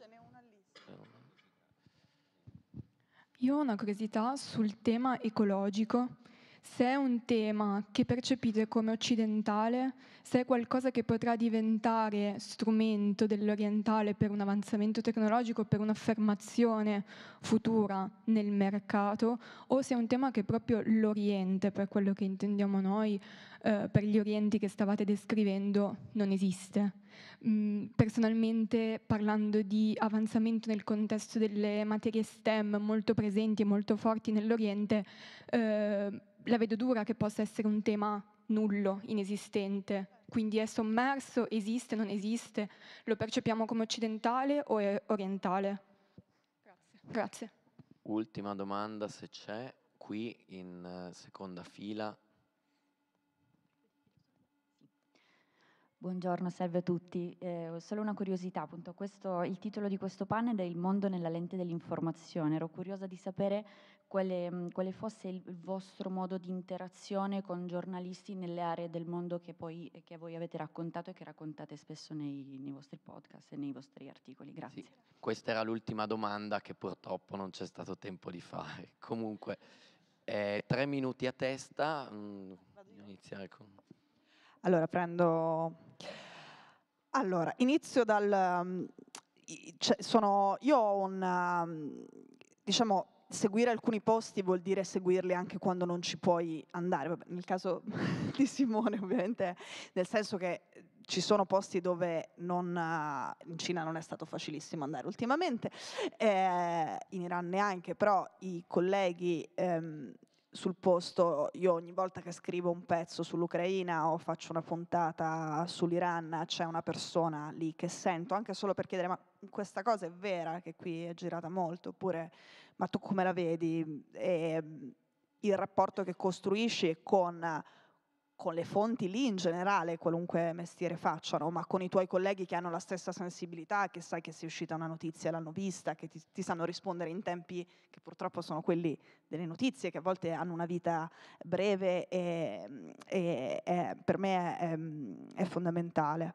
Speaker 2: Io ho una curiosità sul tema ecologico. Se è un tema che percepite come occidentale, se è qualcosa che potrà diventare strumento dell'orientale per un avanzamento tecnologico, per un'affermazione futura nel mercato, o se è un tema che proprio l'Oriente, per quello che intendiamo noi, eh, per gli Orienti che stavate descrivendo, non esiste. Mm, personalmente, parlando di avanzamento nel contesto delle materie STEM molto presenti e molto forti nell'Oriente, eh, la vedo dura che possa essere un tema nullo, inesistente. Quindi è sommerso, esiste, non esiste, lo percepiamo come occidentale o orientale? Grazie. Grazie.
Speaker 1: Ultima domanda se c'è, qui in eh, seconda fila.
Speaker 2: Buongiorno, salve a tutti. Eh, solo una curiosità, appunto, questo, il titolo di questo panel è Il mondo nella lente dell'informazione. Ero curiosa di sapere quale, mhmm, quale fosse il vostro modo di interazione con giornalisti nelle aree del mondo che, poi, che voi avete raccontato e che raccontate spesso nei, nei vostri podcast e nei vostri articoli. Grazie. Sì,
Speaker 1: questa era l'ultima domanda che purtroppo non c'è stato tempo di fare. Comunque, eh, tre minuti a testa. Mh, mm, iniziare con...
Speaker 2: Allora, prendo... Allora, inizio dal... Mhmm, cioè, sono, io ho un... Mhmm, diciamo seguire alcuni posti vuol dire seguirli anche quando non ci puoi andare, Vabbè, nel caso di Simone ovviamente, nel senso che ci sono posti dove non, eh, in Cina non è stato facilissimo andare ultimamente, eh, in Iran neanche, però i colleghi ehm, sul posto, io ogni volta che scrivo un pezzo sull'Ucraina o faccio una puntata sull'Iran, c'è una persona lì che sento, anche solo per chiedere ma questa cosa è vera, che qui è girata molto, oppure ma tu come la vedi? E mm, il rapporto che costruisci con con le fonti lì in generale, qualunque mestiere facciano, ma con i tuoi colleghi che hanno la stessa sensibilità, che sai che se è uscita una notizia l'hanno vista, che ti, ti, sanno rispondere in tempi che purtroppo sono quelli delle notizie, che a volte hanno una vita breve e, e, e per me è, è fondamentale.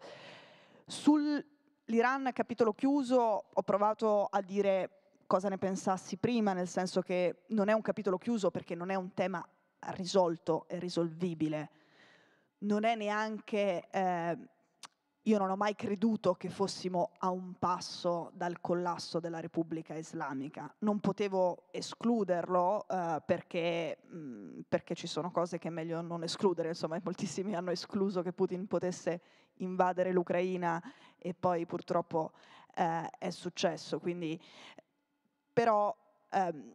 Speaker 2: Sull'Iran capitolo chiuso ho provato a dire cosa ne pensassi prima, nel senso che non è un capitolo chiuso perché non è un tema risolto e risolvibile non è neanche, eh, io non ho mai creduto che fossimo a un passo dal collasso della Repubblica Islamica, non potevo escluderlo eh, perché, mh, mm, perché, ci sono cose che è meglio non escludere, insomma moltissimi hanno escluso che Putin potesse invadere l'Ucraina e poi purtroppo eh, è successo, quindi però ehm,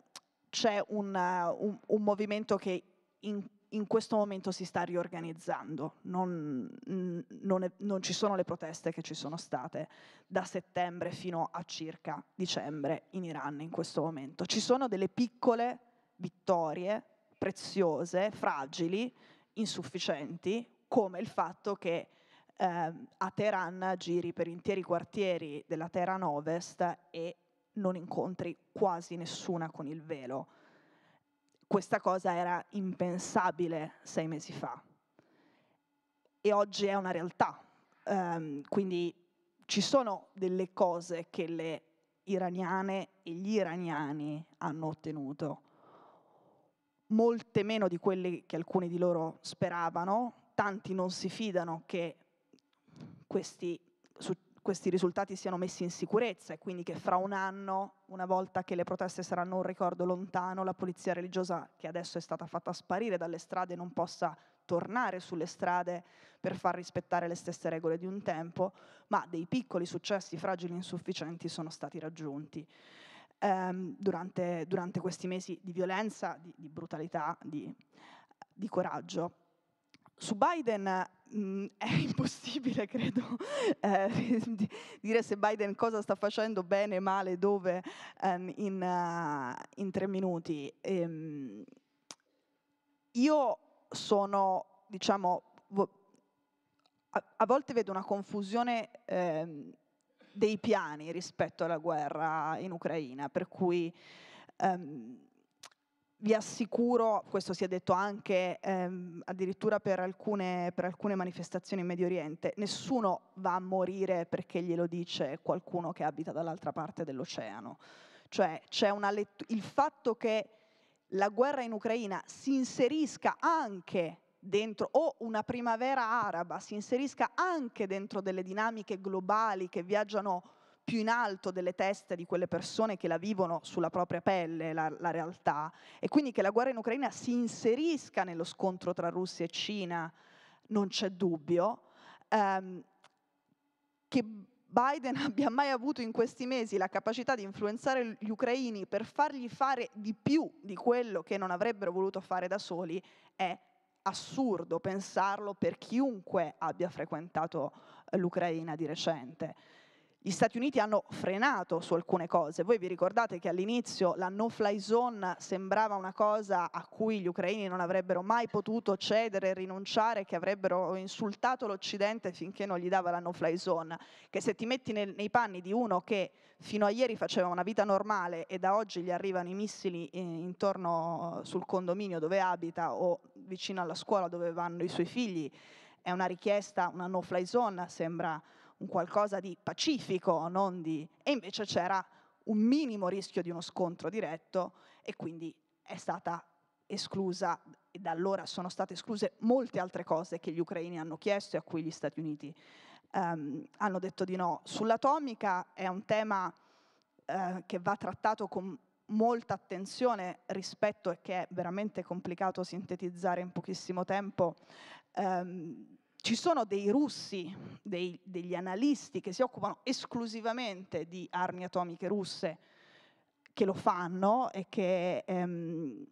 Speaker 2: c'è un, un, un movimento che in in questo momento si sta riorganizzando, non, non, è, non, ci sono le proteste che ci sono state da settembre fino a circa dicembre in Iran in questo momento. Ci sono delle piccole vittorie preziose, fragili, insufficienti, come il fatto che eh, a Teheran giri per interi quartieri della Teheran Ovest e non incontri quasi nessuna con il velo questa cosa era impensabile sei mesi fa e oggi è una realtà. Um, quindi ci sono delle cose che le iraniane e gli iraniani hanno ottenuto, molte meno di quelle che alcuni di loro speravano, tanti non si fidano che questi questi risultati siano messi in sicurezza e quindi che fra un anno, una volta che le proteste saranno un ricordo lontano, la polizia religiosa che adesso è stata fatta sparire dalle strade non possa tornare sulle strade per far rispettare le stesse regole di un tempo, ma dei piccoli successi fragili e insufficienti sono stati raggiunti. Ehm, durante, durante, questi mesi di violenza, di, di brutalità, di, di coraggio su Biden mm, è impossibile, credo, eh, dire se Biden cosa sta facendo bene, male, dove um, in, uh, in, tre minuti. Ehm, io sono, diciamo, a, a, volte vedo una confusione eh, dei piani rispetto alla guerra in Ucraina, per cui... Um, vi assicuro, questo si è detto anche ehm, addirittura per alcune, per alcune, manifestazioni in Medio Oriente, nessuno va a morire perché glielo dice qualcuno che abita dall'altra parte dell'oceano. Cioè c'è una il fatto che la guerra in Ucraina si inserisca anche dentro, o una primavera araba si inserisca anche dentro delle dinamiche globali che viaggiano più in alto delle teste di quelle persone che la vivono sulla propria pelle, la, la realtà, e quindi che la guerra in Ucraina si inserisca nello scontro tra Russia e Cina, non c'è dubbio, ehm, che Biden abbia mai avuto in questi mesi la capacità di influenzare gli ucraini per fargli fare di più di quello che non avrebbero voluto fare da soli è assurdo pensarlo per chiunque abbia frequentato eh, l'Ucraina di recente gli Stati Uniti hanno frenato su alcune cose. Voi vi ricordate che all'inizio la no-fly zone sembrava una cosa a cui gli ucraini non avrebbero mai potuto cedere, e rinunciare, che avrebbero insultato l'Occidente finché non gli dava la no-fly zone. Che se ti metti nel, nei panni di uno che fino a ieri faceva una vita normale e da oggi gli arrivano i missili eh, intorno sul condominio dove abita o vicino alla scuola dove vanno i suoi figli, è una richiesta, una no-fly zone, sembra un qualcosa di pacifico, di... e invece c'era un minimo rischio di uno scontro diretto e quindi è stata esclusa e da allora sono state escluse molte altre cose che gli ucraini hanno chiesto e a cui gli Stati Uniti ehm, hanno detto di no. Sull'atomica è un tema eh, che va trattato con molta attenzione rispetto e che è veramente complicato sintetizzare in pochissimo tempo. Ehm, ci sono dei russi, dei, degli analisti che si occupano esclusivamente di armi atomiche russe, che lo fanno e che, ehm,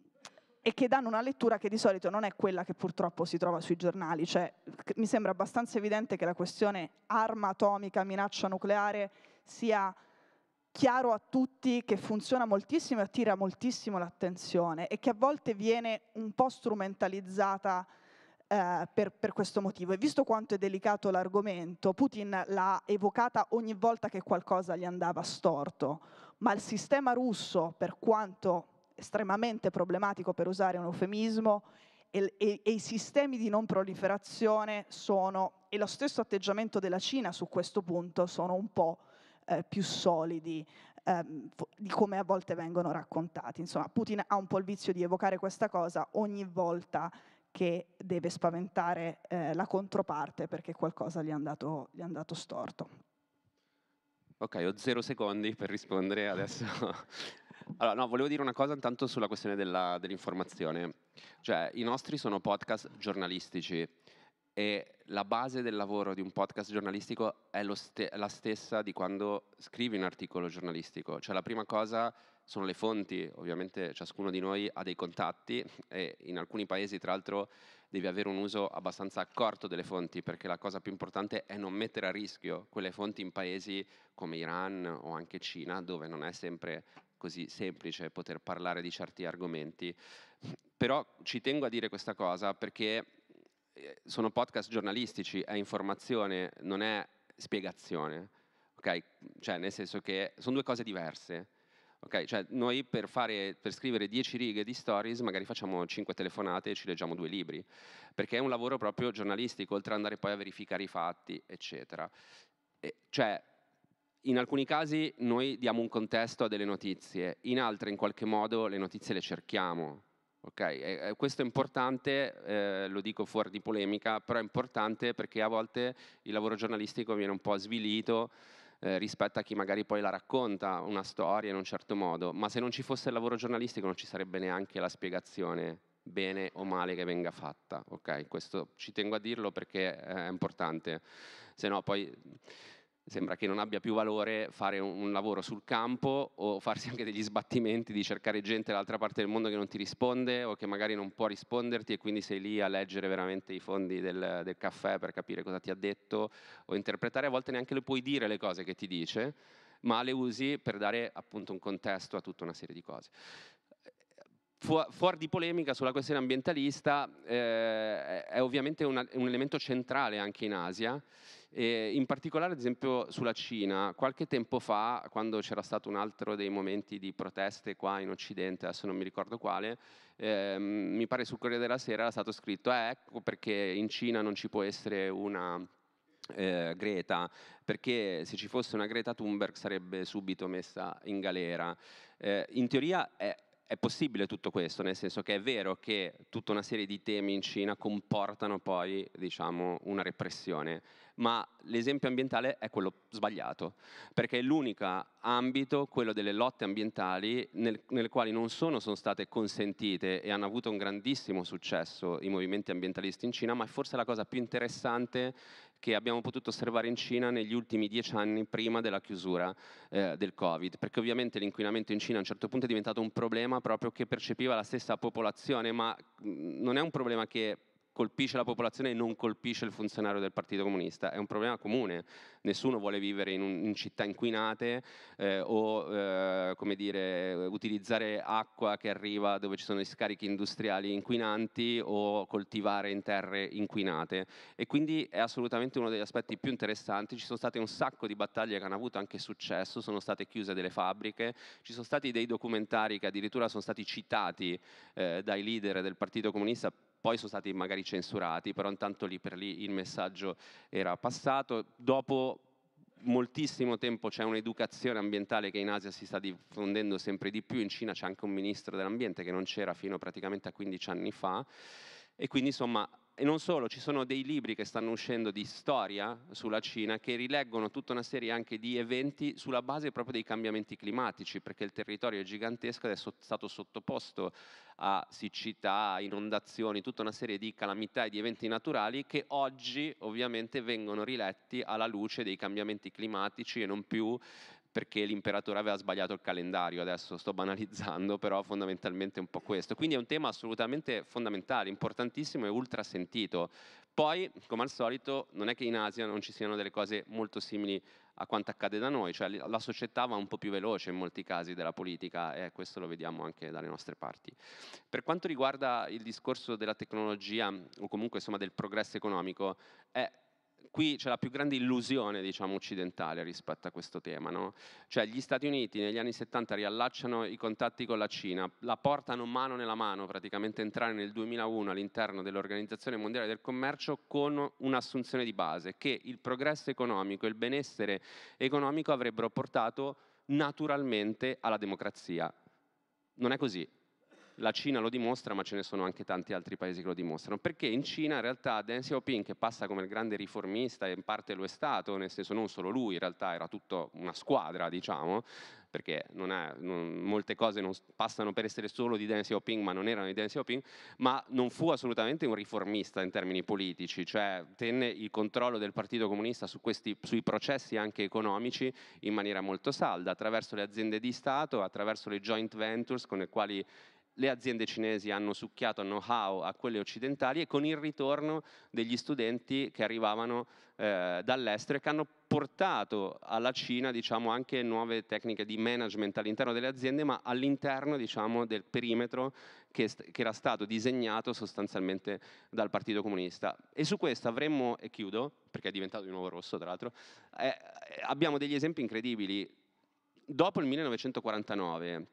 Speaker 2: e che danno una lettura che di solito non è quella che purtroppo si trova sui giornali. Cioè, mi sembra abbastanza evidente che la questione arma atomica, minaccia nucleare sia chiaro a tutti che funziona moltissimo e attira moltissimo l'attenzione e che a volte viene un po' strumentalizzata eh, per, per, questo motivo. E visto quanto è delicato l'argomento, Putin l'ha evocata ogni volta che qualcosa gli andava storto, ma il sistema russo, per quanto estremamente problematico per usare un eufemismo, e, e, e i sistemi di non proliferazione sono, e lo stesso atteggiamento della Cina su questo punto, sono un po' eh, più solidi ehm, di come a volte vengono raccontati. Insomma, Putin ha un po' il vizio di evocare questa cosa ogni volta che deve spaventare eh, la controparte perché qualcosa gli è andato, gli è andato storto.
Speaker 3: Ok, ho zero secondi per rispondere adesso. allora, no, volevo dire una cosa intanto sulla questione della, dell'informazione. Cioè, i nostri sono podcast giornalistici e la base del lavoro di un podcast giornalistico è ste- la stessa di quando scrivi un articolo giornalistico. Cioè, la prima cosa sono le fonti, ovviamente ciascuno di noi ha dei contatti e in alcuni paesi tra l'altro devi avere un uso abbastanza accorto delle fonti perché la cosa più importante è non mettere a rischio quelle fonti in paesi come Iran o anche Cina dove non è sempre così semplice poter parlare di certi argomenti. Però ci tengo a dire questa cosa perché eh, sono podcast giornalistici, è informazione, non è spiegazione. Okay? Cioè, nel senso che sono due cose diverse Okay? Cioè noi per, fare, per scrivere 10 righe di stories magari facciamo 5 telefonate e ci leggiamo due libri, perché è un lavoro proprio giornalistico, oltre ad andare poi a verificare i fatti, eccetera. E, cioè, in alcuni casi noi diamo un contesto a delle notizie, in altri in qualche modo le notizie le cerchiamo. Okay? E, questo è importante, eh, lo dico fuori di polemica, però è importante perché a volte il lavoro giornalistico viene un po' svilito eh, rispetto a chi magari poi la racconta una storia in un certo modo, ma se non ci fosse il lavoro giornalistico non ci sarebbe neanche la spiegazione bene o male che venga fatta, ok? Questo ci tengo a dirlo perché è importante, se no poi sembra che non abbia più valore fare un, lavoro sul campo o farsi anche degli sbattimenti di cercare gente dall'altra parte del mondo che non ti risponde o che magari non può risponderti e quindi sei lì a leggere veramente i fondi del, del caffè per capire cosa ti ha detto o interpretare, a volte neanche le puoi dire le cose che ti dice, ma le usi per dare appunto un contesto a tutta una serie di cose fuori di polemica sulla questione ambientalista, eh, è ovviamente una, un elemento centrale anche in Asia e in particolare, ad esempio, sulla Cina, qualche tempo fa, quando c'era stato un altro dei momenti di proteste qua in Occidente, adesso non mi ricordo quale, ehm, mi pare sul Corriere della Sera era stato scritto, eh, ecco perché in Cina non ci può essere una eh, Greta, perché se ci fosse una Greta Thunberg sarebbe subito messa in galera. Eh, in teoria è, è, possibile tutto questo, nel senso che è vero che tutta una serie di temi in Cina comportano poi diciamo, una repressione, ma l'esempio ambientale è quello sbagliato, perché è l'unico ambito, quello delle lotte ambientali, nel, nelle quali non sono, sono state consentite e hanno avuto un grandissimo successo i movimenti ambientalisti in Cina, ma è forse la cosa più interessante che abbiamo potuto osservare in Cina negli ultimi dieci anni prima della chiusura eh, del Covid, perché ovviamente l'inquinamento in Cina a un certo punto è diventato un problema proprio che percepiva la stessa popolazione, ma non è un problema che colpisce la popolazione e non colpisce il funzionario del Partito Comunista. È un problema comune, nessuno vuole vivere in, un, in città inquinate eh, o eh, come dire, utilizzare acqua che arriva dove ci sono gli scarichi industriali inquinanti o coltivare in terre inquinate e quindi è assolutamente uno degli aspetti più interessanti. Ci sono state un sacco di battaglie che hanno avuto anche successo, sono state chiuse delle fabbriche, ci sono stati dei documentari che addirittura sono stati citati eh, dai leader del Partito Comunista poi sono stati magari censurati, però intanto lì per lì il messaggio era passato. Dopo moltissimo tempo c'è un'educazione ambientale che in Asia si sta diffondendo sempre di più, in Cina c'è anche un ministro dell'ambiente che non c'era fino praticamente a 15 anni fa e quindi insomma e non solo, ci sono dei libri che stanno uscendo di storia sulla Cina che rileggono tutta una serie anche di eventi sulla base proprio dei cambiamenti climatici, perché il territorio è gigantesco ed è so- stato sottoposto a siccità, inondazioni, tutta una serie di calamità e di eventi naturali che oggi ovviamente vengono riletti alla luce dei cambiamenti climatici e non più perché l'imperatore aveva sbagliato il calendario, adesso sto banalizzando, però fondamentalmente è un po' questo. Quindi è un tema assolutamente fondamentale, importantissimo e ultra sentito. Poi, come al solito, non è che in Asia non ci siano delle cose molto simili a quanto accade da noi, cioè la società va un po' più veloce in molti casi della politica e questo lo vediamo anche dalle nostre parti. Per quanto riguarda il discorso della tecnologia o comunque insomma del progresso economico, è qui c'è la più grande illusione diciamo, occidentale rispetto a questo tema. No? Cioè, gli Stati Uniti negli anni 70 riallacciano i contatti con la Cina, la portano mano nella mano praticamente entrare nel 2001 all'interno dell'Organizzazione Mondiale del Commercio con un'assunzione di base che il progresso economico e il benessere economico avrebbero portato naturalmente alla democrazia. Non è così, la Cina lo dimostra, ma ce ne sono anche tanti altri paesi che lo dimostrano, perché in Cina in realtà Deng Xiaoping, che passa come il grande riformista e in parte lo è stato, nel senso non solo lui, in realtà era tutta una squadra, diciamo, perché non è, non, molte cose non passano per essere solo di Deng Xiaoping, ma non erano di Deng Xiaoping, ma non fu assolutamente un riformista in termini politici, cioè tenne il controllo del Partito Comunista su questi, sui processi anche economici in maniera molto salda, attraverso le aziende di Stato, attraverso le joint ventures con le quali le aziende cinesi hanno succhiato know-how a quelle occidentali e con il ritorno degli studenti che arrivavano eh, dall'estero e che hanno portato alla Cina diciamo, anche nuove tecniche di management all'interno delle aziende, ma all'interno diciamo, del perimetro che, st- che, era stato disegnato sostanzialmente dal Partito Comunista. E su questo avremmo, e chiudo, perché è diventato di nuovo rosso tra l'altro, eh, abbiamo degli esempi incredibili. Dopo il 1949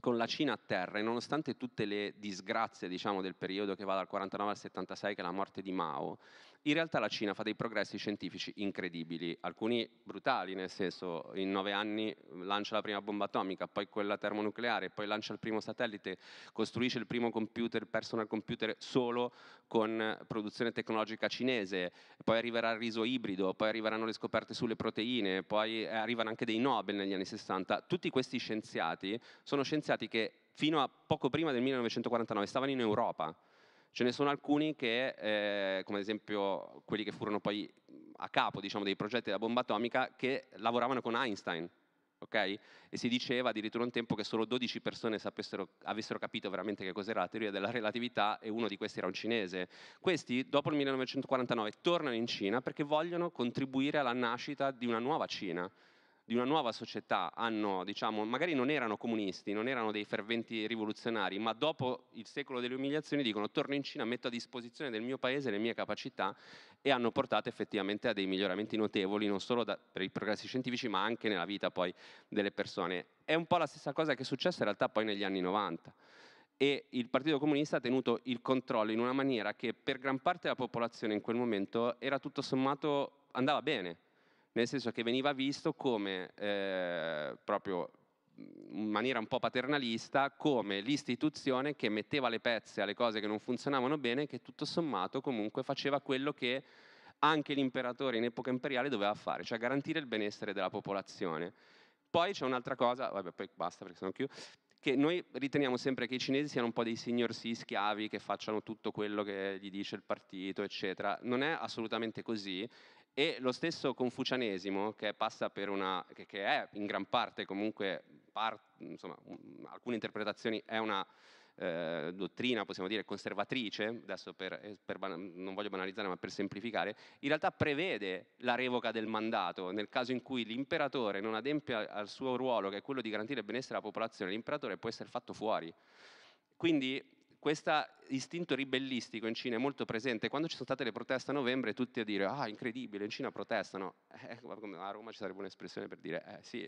Speaker 3: con la Cina a terra e nonostante tutte le disgrazie diciamo, del periodo che va dal 49 al 76, che è la morte di Mao, in realtà la Cina fa dei progressi scientifici incredibili, alcuni brutali, nel senso in nove anni lancia la prima bomba atomica, poi quella termonucleare, poi lancia il primo satellite, costruisce il primo computer, personal computer solo con produzione tecnologica cinese, poi arriverà il riso ibrido, poi arriveranno le scoperte sulle proteine, poi eh, arrivano anche dei Nobel negli anni 60. Tutti questi scienziati sono scienziati che fino a poco prima del 1949 stavano in Europa Ce ne sono alcuni che, eh, come ad esempio quelli che furono poi a capo diciamo, dei progetti della bomba atomica, che lavoravano con Einstein. Okay? E si diceva addirittura un tempo che solo 12 persone avessero capito veramente che cos'era la teoria della relatività e uno di questi era un cinese. Questi, dopo il 1949, tornano in Cina perché vogliono contribuire alla nascita di una nuova Cina di una nuova società hanno, diciamo, magari non erano comunisti, non erano dei ferventi rivoluzionari, ma dopo il secolo delle umiliazioni dicono torno in Cina, metto a disposizione del mio paese le mie capacità e hanno portato effettivamente a dei miglioramenti notevoli, non solo da, per i progressi scientifici, ma anche nella vita poi delle persone. È un po' la stessa cosa che è successa in realtà poi negli anni 90 e il Partito Comunista ha tenuto il controllo in una maniera che per gran parte della popolazione in quel momento era tutto sommato andava bene nel senso che veniva visto come eh, proprio mm, in maniera un po' paternalista come l'istituzione che metteva le pezze alle cose che non funzionavano bene che tutto sommato comunque faceva quello che anche l'imperatore in epoca imperiale doveva fare, cioè garantire il benessere della popolazione. Poi c'è un'altra cosa, vabbè poi basta perché sono chiuso, che noi riteniamo sempre che i cinesi siano un po' dei signorsi schiavi che facciano tutto quello che gli dice il partito, eccetera. Non è assolutamente così, e lo stesso confucianesimo, che, una, che, che è in gran parte comunque, part, insomma, un, alcune interpretazioni, è una eh, dottrina, possiamo dire, conservatrice, adesso per, eh, per, non voglio banalizzare ma per semplificare, in realtà prevede la revoca del mandato. Nel caso in cui l'imperatore non adempia al suo ruolo, che è quello di garantire il benessere alla popolazione, l'imperatore può essere fatto fuori. Quindi questo istinto ribellistico in Cina è molto presente. Quando ci sono state le proteste a novembre, tutti a dire: Ah, incredibile, in Cina protestano. Eh, ecco, a Roma ci sarebbe un'espressione per dire: Eh sì,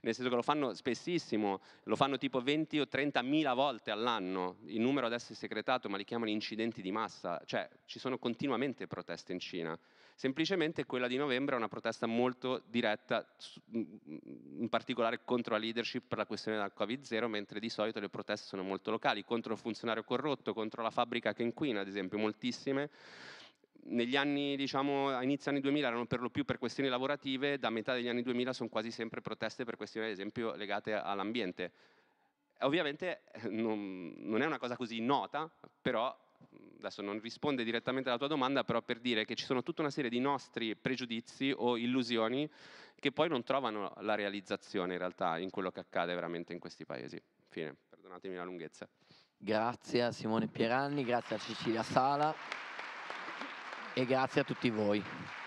Speaker 3: nel senso che lo fanno spessissimo, lo fanno tipo 20 o 30 mila volte all'anno. Il numero adesso è segretato, ma li chiamano incidenti di massa. Cioè, ci sono continuamente proteste in Cina semplicemente quella di novembre è una protesta molto diretta, in particolare contro la leadership per la questione del Covid-0, mentre di solito le proteste sono molto locali, contro il funzionario corrotto, contro la fabbrica che inquina, ad esempio, moltissime negli anni, diciamo, a inizio anni 2000 erano per lo più per questioni lavorative, da metà degli anni 2000 sono quasi sempre proteste per questioni, ad esempio, legate all'ambiente. Ovviamente eh, non, non è una cosa così nota, però adesso non risponde direttamente alla tua domanda, però per dire che ci sono tutta una serie di nostri pregiudizi o illusioni che poi non trovano la realizzazione in realtà in quello che accade veramente in questi paesi. Fine, perdonatemi la lunghezza.
Speaker 1: Grazie a Simone Pieranni, grazie a Cecilia Sala e grazie a tutti voi.